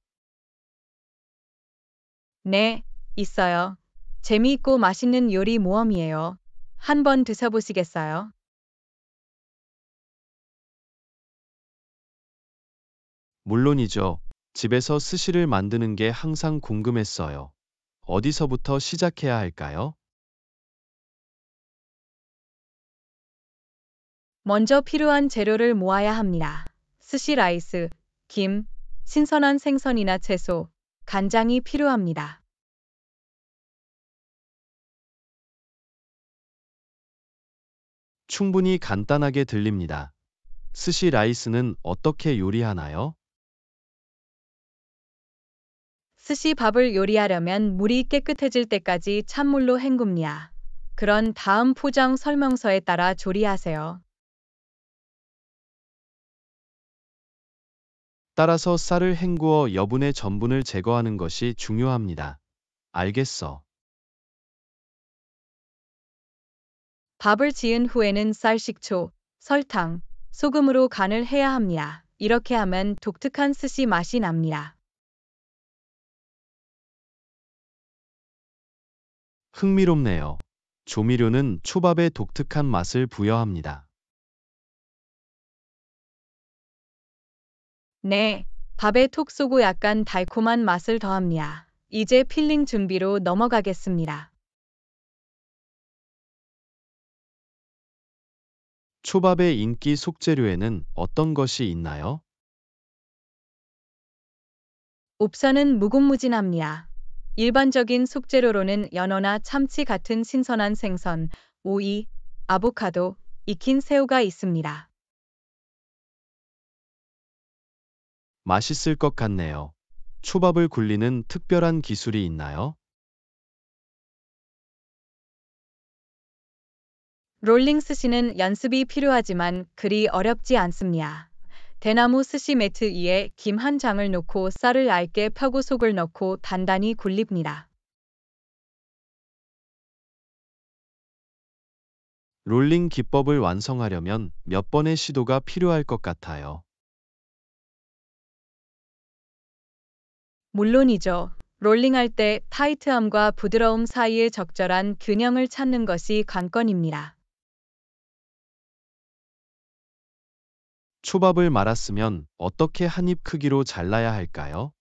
네, 있어요. 재미있고 맛있는 요리 모험이에요. 한번 드셔보시겠어요? 물론이죠. 집에서 스시를 만드는 게 항상 궁금했어요. 어디서부터 시작해야 할까요? 먼저 필요한 재료를 모아야 합니다. 스시 라이스, 김, 신선한 생선이나 채소, 간장이 필요합니다. 충분히 간단하게 들립니다. 스시 라이스는 어떻게 요리하나요? 스시 밥을 요리하려면 물이 깨끗해질 때까지 찬물로 헹굽니다. 그런 다음 포장 설명서에 따라 조리하세요. 따라서 쌀을 헹구어 여분의 전분을 제거하는 것이 중요합니다. 알겠어. 밥을 지은 후에는 쌀 식초, 설탕, 소금으로 간을 해야 합니다. 이렇게 하면 독특한 스시 맛이 납니다. 흥미롭네요. 조미료는 초밥에 독특한 맛을 부여합니다. 네, 밥에 톡 쏘고 약간 달콤한 맛을 더합니다. 이제 필링 준비로 넘어가겠습니다. 초밥의 인기 속재료에는 어떤 것이 있나요? 옵션은 무궁무진합니다. 일반적인 속재료로는 연어나 참치 같은 신선한 생선, 오이, 아보카도, 익힌 새우가 있습니다. 맛있을 것 같네요. 초밥을 굴리는 특별한 기술이 있나요? 롤링 스시는 연습이 필요하지만 그리 어렵지 않습니다. 대나무 스시 매트 위에 김 한 장을 놓고 쌀을 얇게 펴고 속을 넣고 단단히 굴립니다. 롤링 기법을 완성하려면 몇 번의 시도가 필요할 것 같아요. 물론이죠. 롤링할 때 타이트함과 부드러움 사이의 적절한 균형을 찾는 것이 관건입니다. 초밥을 말았으면 어떻게 한입 크기로 잘라야 할까요?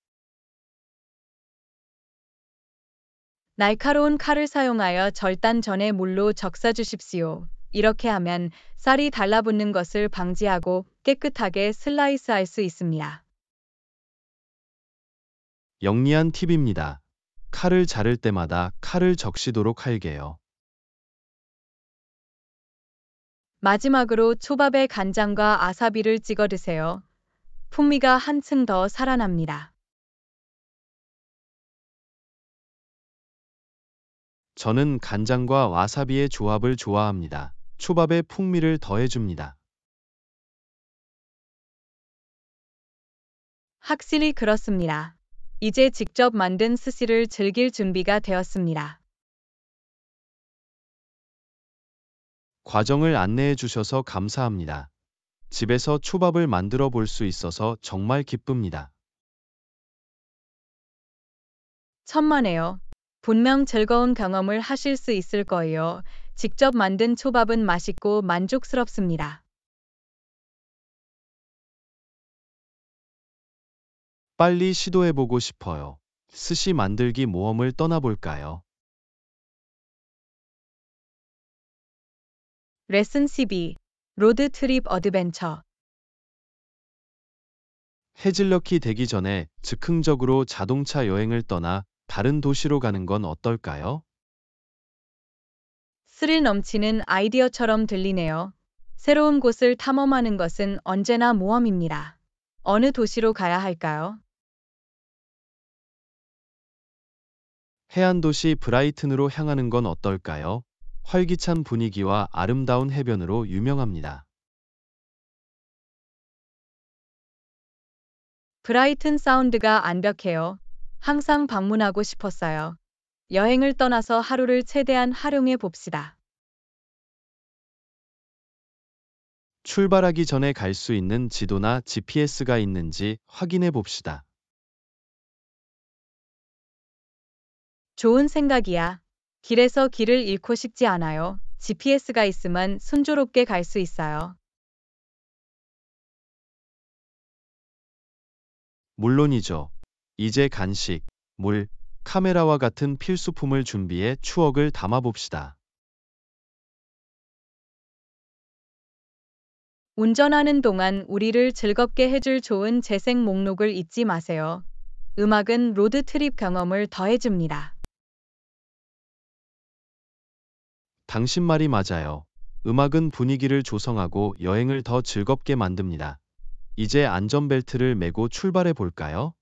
날카로운 칼을 사용하여 절단 전에 물로 적사 주십시오. 이렇게 하면 쌀이 달라붙는 것을 방지하고 깨끗하게 슬라이스할 수 있습니다. 영리한 팁입니다. 칼을 자를 때마다 칼을 적시도록 할게요. 마지막으로 초밥에 간장과 아사비를 찍어 드세요. 풍미가 한층 더 살아납니다. 저는 간장과 와사비의 조합을 좋아합니다. 초밥에 풍미를 더해줍니다. 확실히 그렇습니다. 이제 직접 만든 스시를 즐길 준비가 되었습니다. 과정을 안내해 주셔서 감사합니다. 집에서 초밥을 만들어 볼 수 있어서 정말 기쁩니다. 천만에요. 분명 즐거운 경험을 하실 수 있을 거예요. 직접 만든 초밥은 맛있고 만족스럽습니다. 빨리 시도해보고 싶어요. 스시 만들기 모험을 떠나볼까요? 레슨 12 로드 트립 어드벤처 해질녘키 되기 전에 즉흥적으로 자동차 여행을 떠나 다른 도시로 가는 건 어떨까요? 스릴 넘치는 아이디어처럼 들리네요. 새로운 곳을 탐험하는 것은 언제나 모험입니다. 어느 도시로 가야 할까요? 해안 도시 브라이튼으로 향하는 건 어떨까요? 활기찬 분위기와 아름다운 해변으로 유명합니다. 브라이튼 사운드가 완벽해요. 항상 방문하고 싶었어요. 여행을 떠나서 하루를 최대한 활용해 봅시다. 출발하기 전에 갈 수 있는 지도나 GPS가 있는지 확인해 봅시다. 좋은 생각이야. 길에서 길을 잃고 싶지 않아요. GPS가 있으면 순조롭게 갈 수 있어요. 물론이죠. 이제 간식, 물, 카메라와 같은 필수품을 준비해 추억을 담아봅시다. 운전하는 동안 우리를 즐겁게 해줄 좋은 재생 목록을 잊지 마세요. 음악은 로드트립 경험을 더해줍니다. 당신 말이 맞아요. 음악은 분위기를 조성하고 여행을 더 즐겁게 만듭니다. 이제 안전벨트를 메고 출발해 볼까요?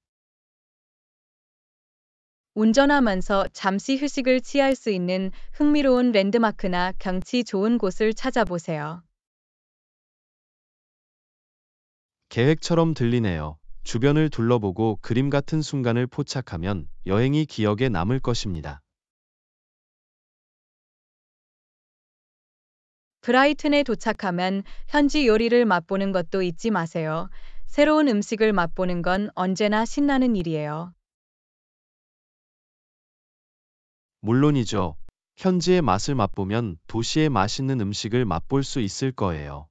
운전하면서 잠시 휴식을 취할 수 있는 흥미로운 랜드마크나 경치 좋은 곳을 찾아보세요. 계획처럼 들리네요. 주변을 둘러보고 그림 같은 순간을 포착하면 여행이 기억에 남을 것입니다. 브라이튼에 도착하면 현지 요리를 맛보는 것도 잊지 마세요. 새로운 음식을 맛보는 건 언제나 신나는 일이에요. 물론이죠. 현지의 맛을 맛보면 도시의 맛있는 음식을 맛볼 수 있을 거예요.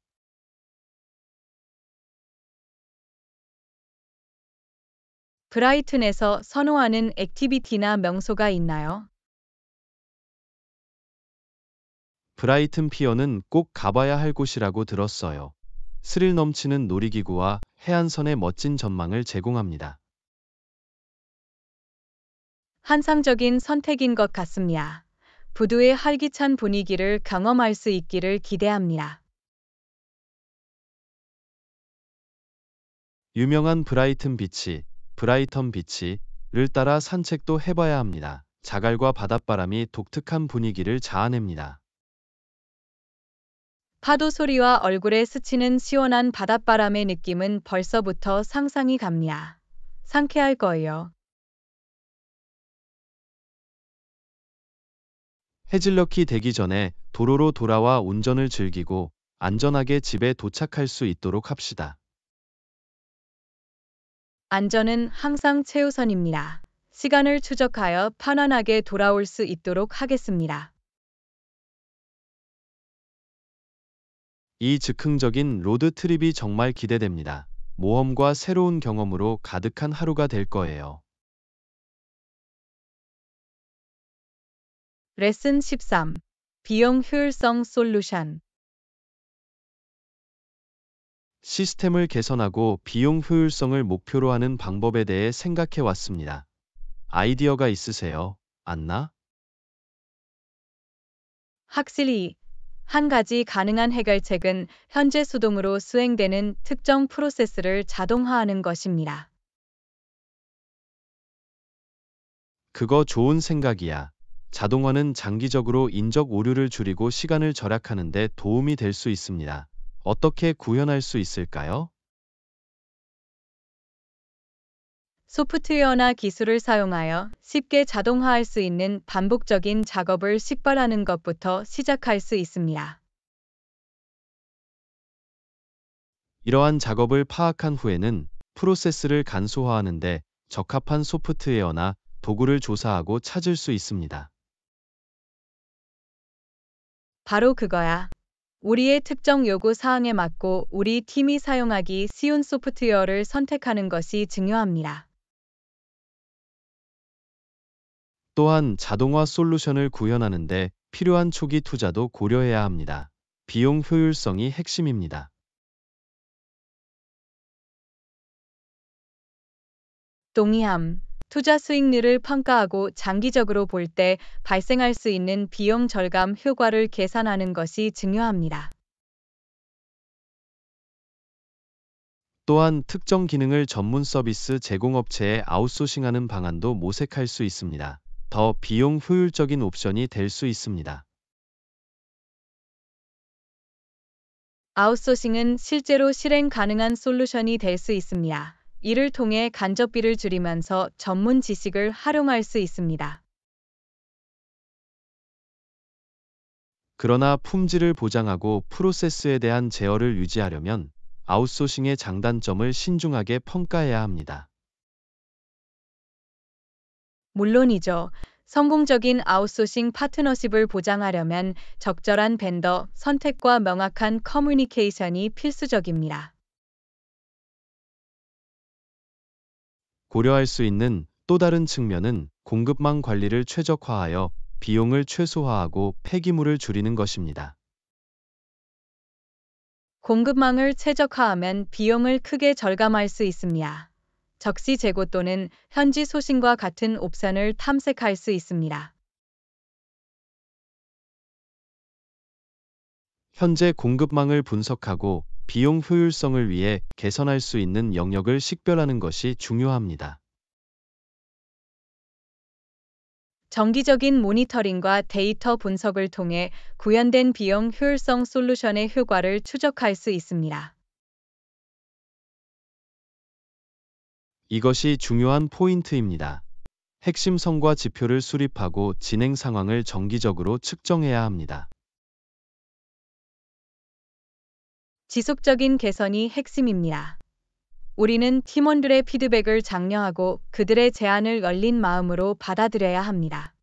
브라이튼에서 선호하는 액티비티나 명소가 있나요? 브라이튼 피어는 꼭 가봐야 할 곳이라고 들었어요. 스릴 넘치는 놀이기구와 해안선의 멋진 전망을 제공합니다. 한상적인 선택인 것 같습니다. 부두의 활기찬 분위기를 경험할 수 있기를 기대합니다. 유명한 브라이튼 비치, 브라이턴 비치를 따라 산책도 해봐야 합니다. 자갈과 바닷바람이 독특한 분위기를 자아냅니다. 파도 소리와 얼굴에 스치는 시원한 바닷바람의 느낌은 벌써부터 상상이 갑니다. 상쾌할 거예요. 해질녘이 되기 전에 도로로 돌아와 운전을 즐기고 안전하게 집에 도착할 수 있도록 합시다. 안전은 항상 최우선입니다. 시간을 추적하여 편안하게 돌아올 수 있도록 하겠습니다. 이 즉흥적인 로드 트립이 정말 기대됩니다. 모험과 새로운 경험으로 가득한 하루가 될 거예요. 레슨 13. 비용 효율성 솔루션 시스템을 개선하고 비용 효율성을 목표로 하는 방법에 대해 생각해 왔습니다. 아이디어가 있으세요, 안나? 확실히 한 가지 가능한 해결책은 현재 수동으로 수행되는 특정 프로세스를 자동화하는 것입니다. 그거 좋은 생각이야. 자동화는 장기적으로 인적 오류를 줄이고 시간을 절약하는 데 도움이 될 수 있습니다. 어떻게 구현할 수 있을까요? 소프트웨어나 기술을 사용하여 쉽게 자동화할 수 있는 반복적인 작업을 식발하는 것부터 시작할 수 있습니다. 이러한 작업을 파악한 후에는 프로세스를 간소화하는데 적합한 소프트웨어나 도구를 조사하고 찾을 수 있습니다. 바로 그거야. 우리의 특정 요구 사항에 맞고 우리 팀이 사용하기 쉬운 소프트웨어를 선택하는 것이 중요합니다. 또한 자동화 솔루션을 구현하는데 필요한 초기 투자도 고려해야 합니다. 비용 효율성이 핵심입니다. 동의함. 투자 수익률을 평가하고 장기적으로 볼 때 발생할 수 있는 비용 절감 효과를 계산하는 것이 중요합니다. 또한 특정 기능을 전문 서비스 제공업체에 아웃소싱하는 방안도 모색할 수 있습니다. 더 비용 효율적인 옵션이 될 수 있습니다. 아웃소싱은 실제로 실행 가능한 솔루션이 될 수 있습니다. 이를 통해 간접비를 줄이면서 전문 지식을 활용할 수 있습니다. 그러나 품질을 보장하고 프로세스에 대한 제어를 유지하려면 아웃소싱의 장단점을 신중하게 평가해야 합니다. 물론이죠. 성공적인 아웃소싱 파트너십을 보장하려면 적절한 벤더 선택과 명확한 커뮤니케이션이 필수적입니다. 고려할 수 있는 또 다른 측면은 공급망 관리를 최적화하여 비용을 최소화하고 폐기물을 줄이는 것입니다. 공급망을 최적화하면 비용을 크게 절감할 수 있습니다. 적시 재고 또는 현지 소신과 같은 옵션을 탐색할 수 있습니다. 현재 공급망을 분석하고 비용 효율성을 위해 개선할 수 있는 영역을 식별하는 것이 중요합니다. 정기적인 모니터링과 데이터 분석을 통해 구현된 비용 효율성 솔루션의 효과를 추적할 수 있습니다. 이것이 중요한 포인트입니다. 핵심 성과 지표를 수립하고 진행 상황을 정기적으로 측정해야 합니다. 지속적인 개선이 핵심입니다. 우리는 팀원들의 피드백을 장려하고 그들의 제안을 열린 마음으로 받아들여야 합니다.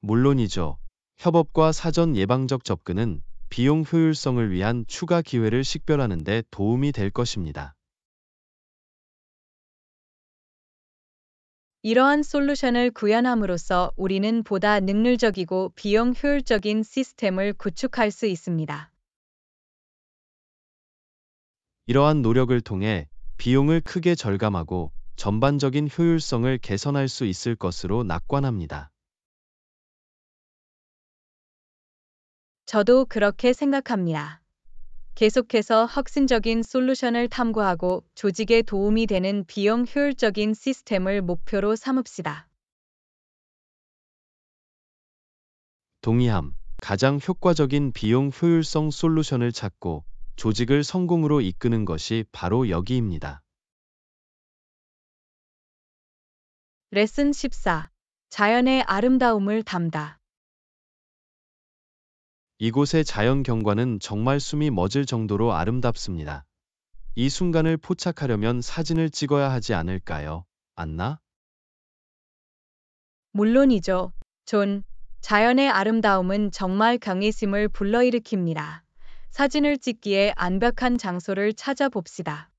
물론이죠. 협업과 사전 예방적 접근은 비용 효율성을 위한 추가 기회를 식별하는 데 도움이 될 것입니다. 이러한 솔루션을 구현함으로써 우리는 보다 능률적이고 비용 효율적인 시스템을 구축할 수 있습니다. 이러한 노력을 통해 비용을 크게 절감하고 전반적인 효율성을 개선할 수 있을 것으로 낙관합니다. 저도 그렇게 생각합니다. 계속해서 혁신적인 솔루션을 탐구하고 조직에 도움이 되는 비용 효율적인 시스템을 목표로 삼읍시다. 동의함. 가장 효과적인 비용 효율성 솔루션을 찾고 조직을 성공으로 이끄는 것이 바로 여기입니다. 레슨 14. 자연의 아름다움을 담다. 이곳의 자연 경관은 정말 숨이 멎을 정도로 아름답습니다. 이 순간을 포착하려면 사진을 찍어야 하지 않을까요? 안나? 물론이죠. 존, 자연의 아름다움은 정말 경외심을 불러일으킵니다. 사진을 찍기에 완벽한 장소를 찾아봅시다.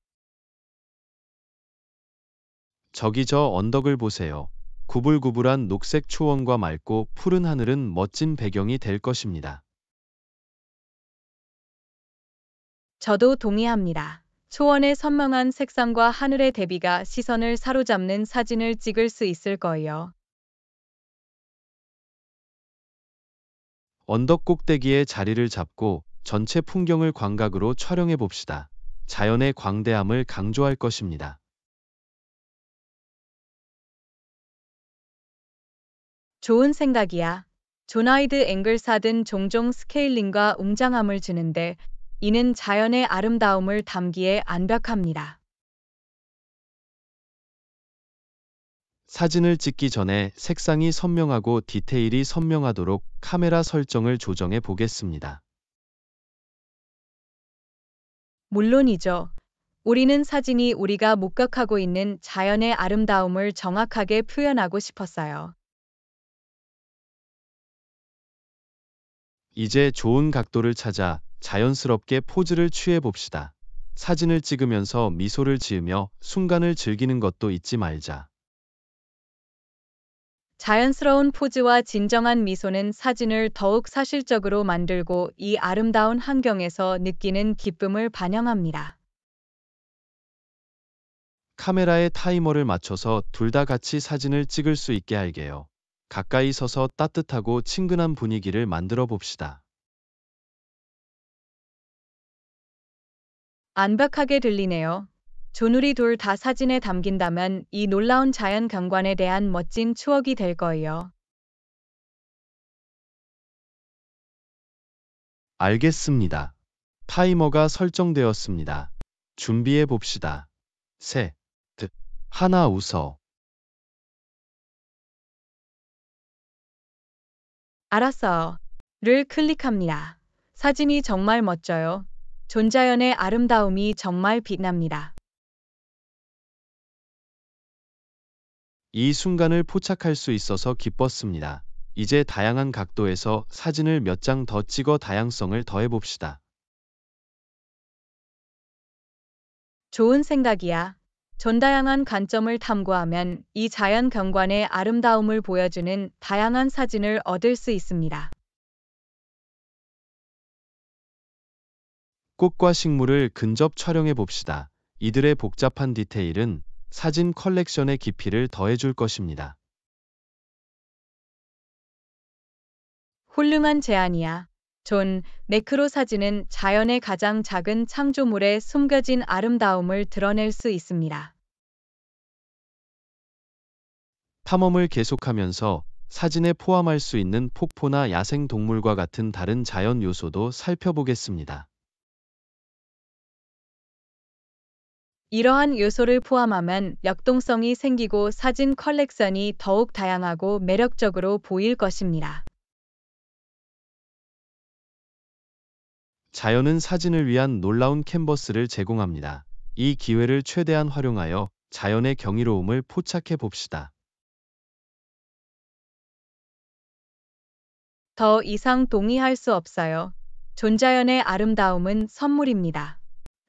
저기 저 언덕을 보세요. 구불구불한 녹색 초원과 맑고 푸른 하늘은 멋진 배경이 될 것입니다. 저도 동의합니다. 초원의 선명한 색상과 하늘의 대비가 시선을 사로잡는 사진을 찍을 수 있을 거예요. 언덕 꼭대기에 자리를 잡고 전체 풍경을 광각으로 촬영해 봅시다. 자연의 광대함을 강조할 것입니다. 좋은 생각이야. 조나이드 앵글 사든 종종 스케일링과 웅장함을 주는데 이는 자연의 아름다움을 담기에 완벽합니다. 사진을 찍기 전에 색상이 선명하고 디테일이 선명하도록 카메라 설정을 조정해 보겠습니다. 물론이죠. 우리는 사진이 우리가 목격하고 있는 자연의 아름다움을 정확하게 표현하고 싶었어요. 이제 좋은 각도를 찾아 자연스럽게 포즈를 취해봅시다. 사진을 찍으면서 미소를 지으며 순간을 즐기는 것도 잊지 말자. 자연스러운 포즈와 진정한 미소는 사진을 더욱 사실적으로 만들고 이 아름다운 환경에서 느끼는 기쁨을 반영합니다. 카메라의 타이머를 맞춰서 둘 다 같이 사진을 찍을 수 있게 할게요. 가까이 서서 따뜻하고 친근한 분위기를 만들어 봅시다. 안박하게 들리네요. 조누리 돌 다 사진에 담긴다면 이 놀라운 자연 경관에 대한 멋진 추억이 될 거예요. 알겠습니다. 타이머가 설정되었습니다. 준비해 봅시다. 셋, 드, 하나 웃어. 알았어를 클릭합니다. 사진이 정말 멋져요. 존자연의 아름다움이 정말 빛납니다. 이 순간을 포착할 수 있어서 기뻤습니다. 이제 다양한 각도에서 사진을 몇 장 더 찍어 다양성을 더해봅시다. 좋은 생각이야. 전다양한 관점을 탐구하면 이 자연 경관의 아름다움을 보여주는 다양한 사진을 얻을 수 있습니다. 꽃과 식물을 근접 촬영해 봅시다. 이들의 복잡한 디테일은 사진 컬렉션의 깊이를 더해줄 것입니다. 훌륭한 제안이야. 존, 매크로 사진은 자연의 가장 작은 창조물에 숨겨진 아름다움을 드러낼 수 있습니다. 탐험을 계속하면서 사진에 포함할 수 있는 폭포나 야생동물과 같은 다른 자연 요소도 살펴보겠습니다. 이러한 요소를 포함하면 역동성이 생기고 사진 컬렉션이 더욱 다양하고 매력적으로 보일 것입니다. 자연은 사진을 위한 놀라운 캔버스를 제공합니다. 이 기회를 최대한 활용하여 자연의 경이로움을 포착해 봅시다. 더 이상 동의할 수 없어요. 존자연의 아름다움은 선물입니다.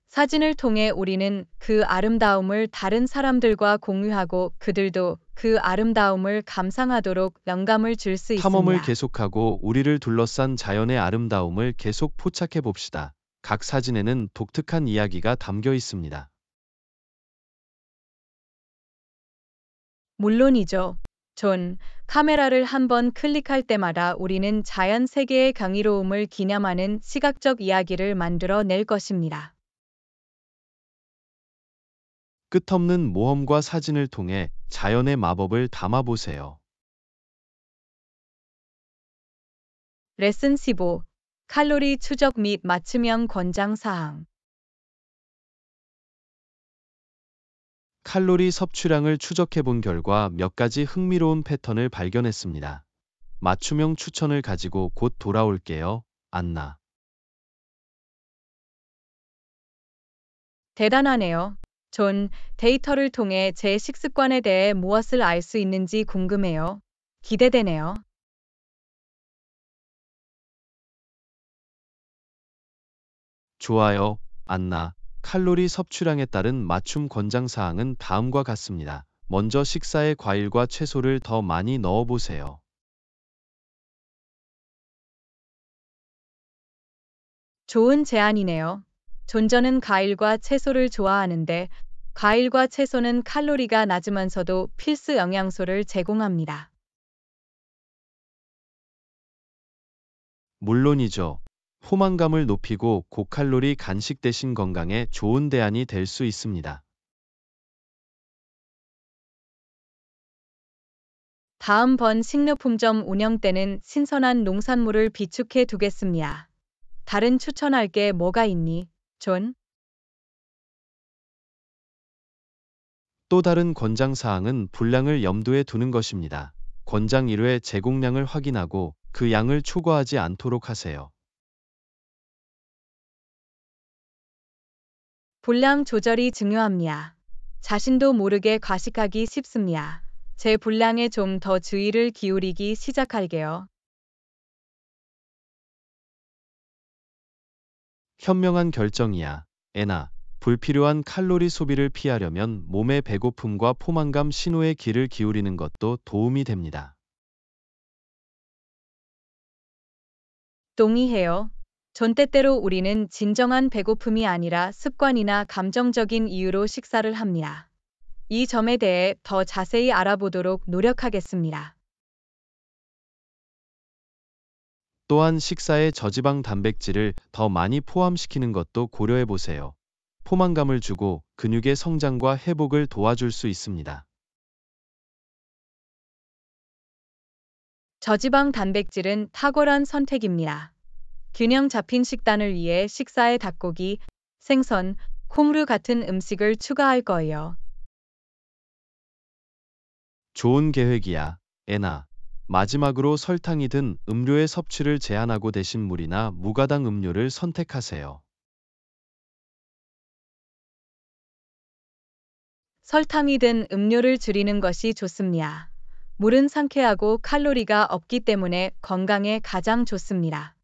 사진을 통해 우리는 그 아름다움을 다른 사람들과 공유하고 그들도 그 아름다움을 감상하도록 영감을 줄 수 있습니다. 탐험을 계속하고 우리를 둘러싼 자연의 아름다움을 계속 포착해 봅시다. 각 사진에는 독특한 이야기가 담겨 있습니다. 물론이죠. 존, 카메라를 한 번 클릭할 때마다 우리는 자연 세계의 경이로움을 기념하는 시각적 이야기를 만들어 낼 것입니다. 끝없는 모험과 사진을 통해 자연의 마법을 담아보세요. 레슨 15. 칼로리 추적 및 맞춤형 권장 사항 칼로리 섭취량을 추적해 본 결과 몇 가지 흥미로운 패턴을 발견했습니다. 맞춤형 추천을 가지고 곧 돌아올게요. 안나. 대단하네요. 존, 데이터를 통해 제 식습관에 대해 무엇을 알 수 있는지 궁금해요. 기대되네요. 좋아요, 안나. 칼로리 섭취량에 따른 맞춤 권장 사항은 다음과 같습니다. 먼저 식사에 과일과 채소를 더 많이 넣어보세요. 좋은 제안이네요. 존저는 과일과 채소를 좋아하는데 과일과 채소는 칼로리가 낮으면서도 필수 영양소를 제공합니다. 물론이죠. 포만감을 높이고 고칼로리 간식 대신 건강에 좋은 대안이 될 수 있습니다. 다음 번 식료품점 운영 때는 신선한 농산물을 비축해 두겠습니다. 다른 추천할 게 뭐가 있니, 존? 또 다른 권장 사항은 분량을 염두에 두는 것입니다. 권장 1회 제공량을 확인하고 그 양을 초과하지 않도록 하세요. 분량 조절이 중요합니다. 자신도 모르게 과식하기 쉽습니다. 제 분량에 좀 더 주의를 기울이기 시작할게요. 현명한 결정이야, 에나. 불필요한 칼로리 소비를 피하려면 몸의 배고픔과 포만감 신호에 귀를 기울이는 것도 도움이 됩니다. 동의해요. 전때때로 우리는 진정한 배고픔이 아니라 습관이나 감정적인 이유로 식사를 합니다. 이 점에 대해 더 자세히 알아보도록 노력하겠습니다. 또한 식사에 저지방 단백질을 더 많이 포함시키는 것도 고려해 보세요. 포만감을 주고 근육의 성장과 회복을 도와줄 수 있습니다. 저지방 단백질은 탁월한 선택입니다. 균형 잡힌 식단을 위해 식사에 닭고기, 생선, 콩류 같은 음식을 추가할 거예요. 좋은 계획이야, 에나. 마지막으로 설탕이 든 음료의 섭취를 제한하고 대신 물이나 무가당 음료를 선택하세요. 설탕이 든 음료를 줄이는 것이 좋습니다. 물은 상쾌하고 칼로리가 없기 때문에 건강에 가장 좋습니다.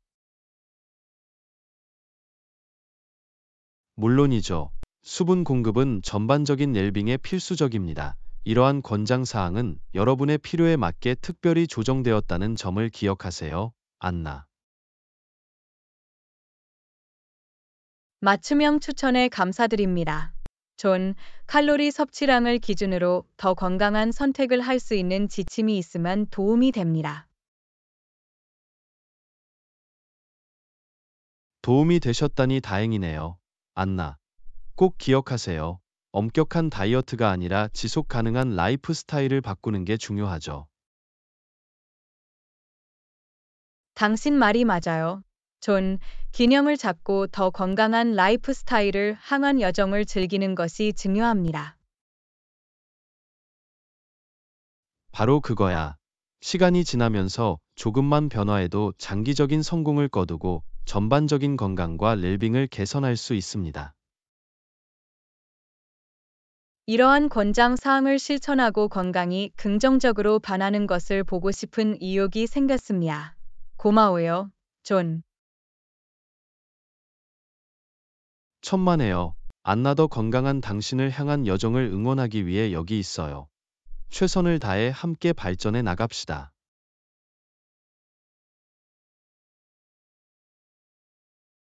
물론이죠. 수분 공급은 전반적인 웰빙에 필수적입니다. 이러한 권장 사항은 여러분의 필요에 맞게 특별히 조정되었다는 점을 기억하세요. 안나. 맞춤형 추천에 감사드립니다. 존 칼로리 섭취량을 기준으로 더 건강한 선택을 할 수 있는 지침이 있으면 도움이 됩니다. 도움이 되셨다니 다행이네요. 안나. 꼭 기억하세요. 엄격한 다이어트가 아니라 지속 가능한 라이프 스타일을 바꾸는 게 중요하죠. 당신 말이 맞아요. 존, 기념을 잡고 더 건강한 라이프 스타일을 항한 여정을 즐기는 것이 중요합니다. 바로 그거야. 시간이 지나면서 조금만 변화해도 장기적인 성공을 거두고 전반적인 건강과 릴빙을 개선할 수 있습니다. 이러한 권장 사항을 실천하고 건강이 긍정적으로 반하는 것을 보고 싶은 의욕이 생겼습니다. 고마워요, 존. 천만에요. 안나더 건강한 당신을 향한 여정을 응원하기 위해 여기 있어요. 최선을 다해 함께 발전해 나갑시다.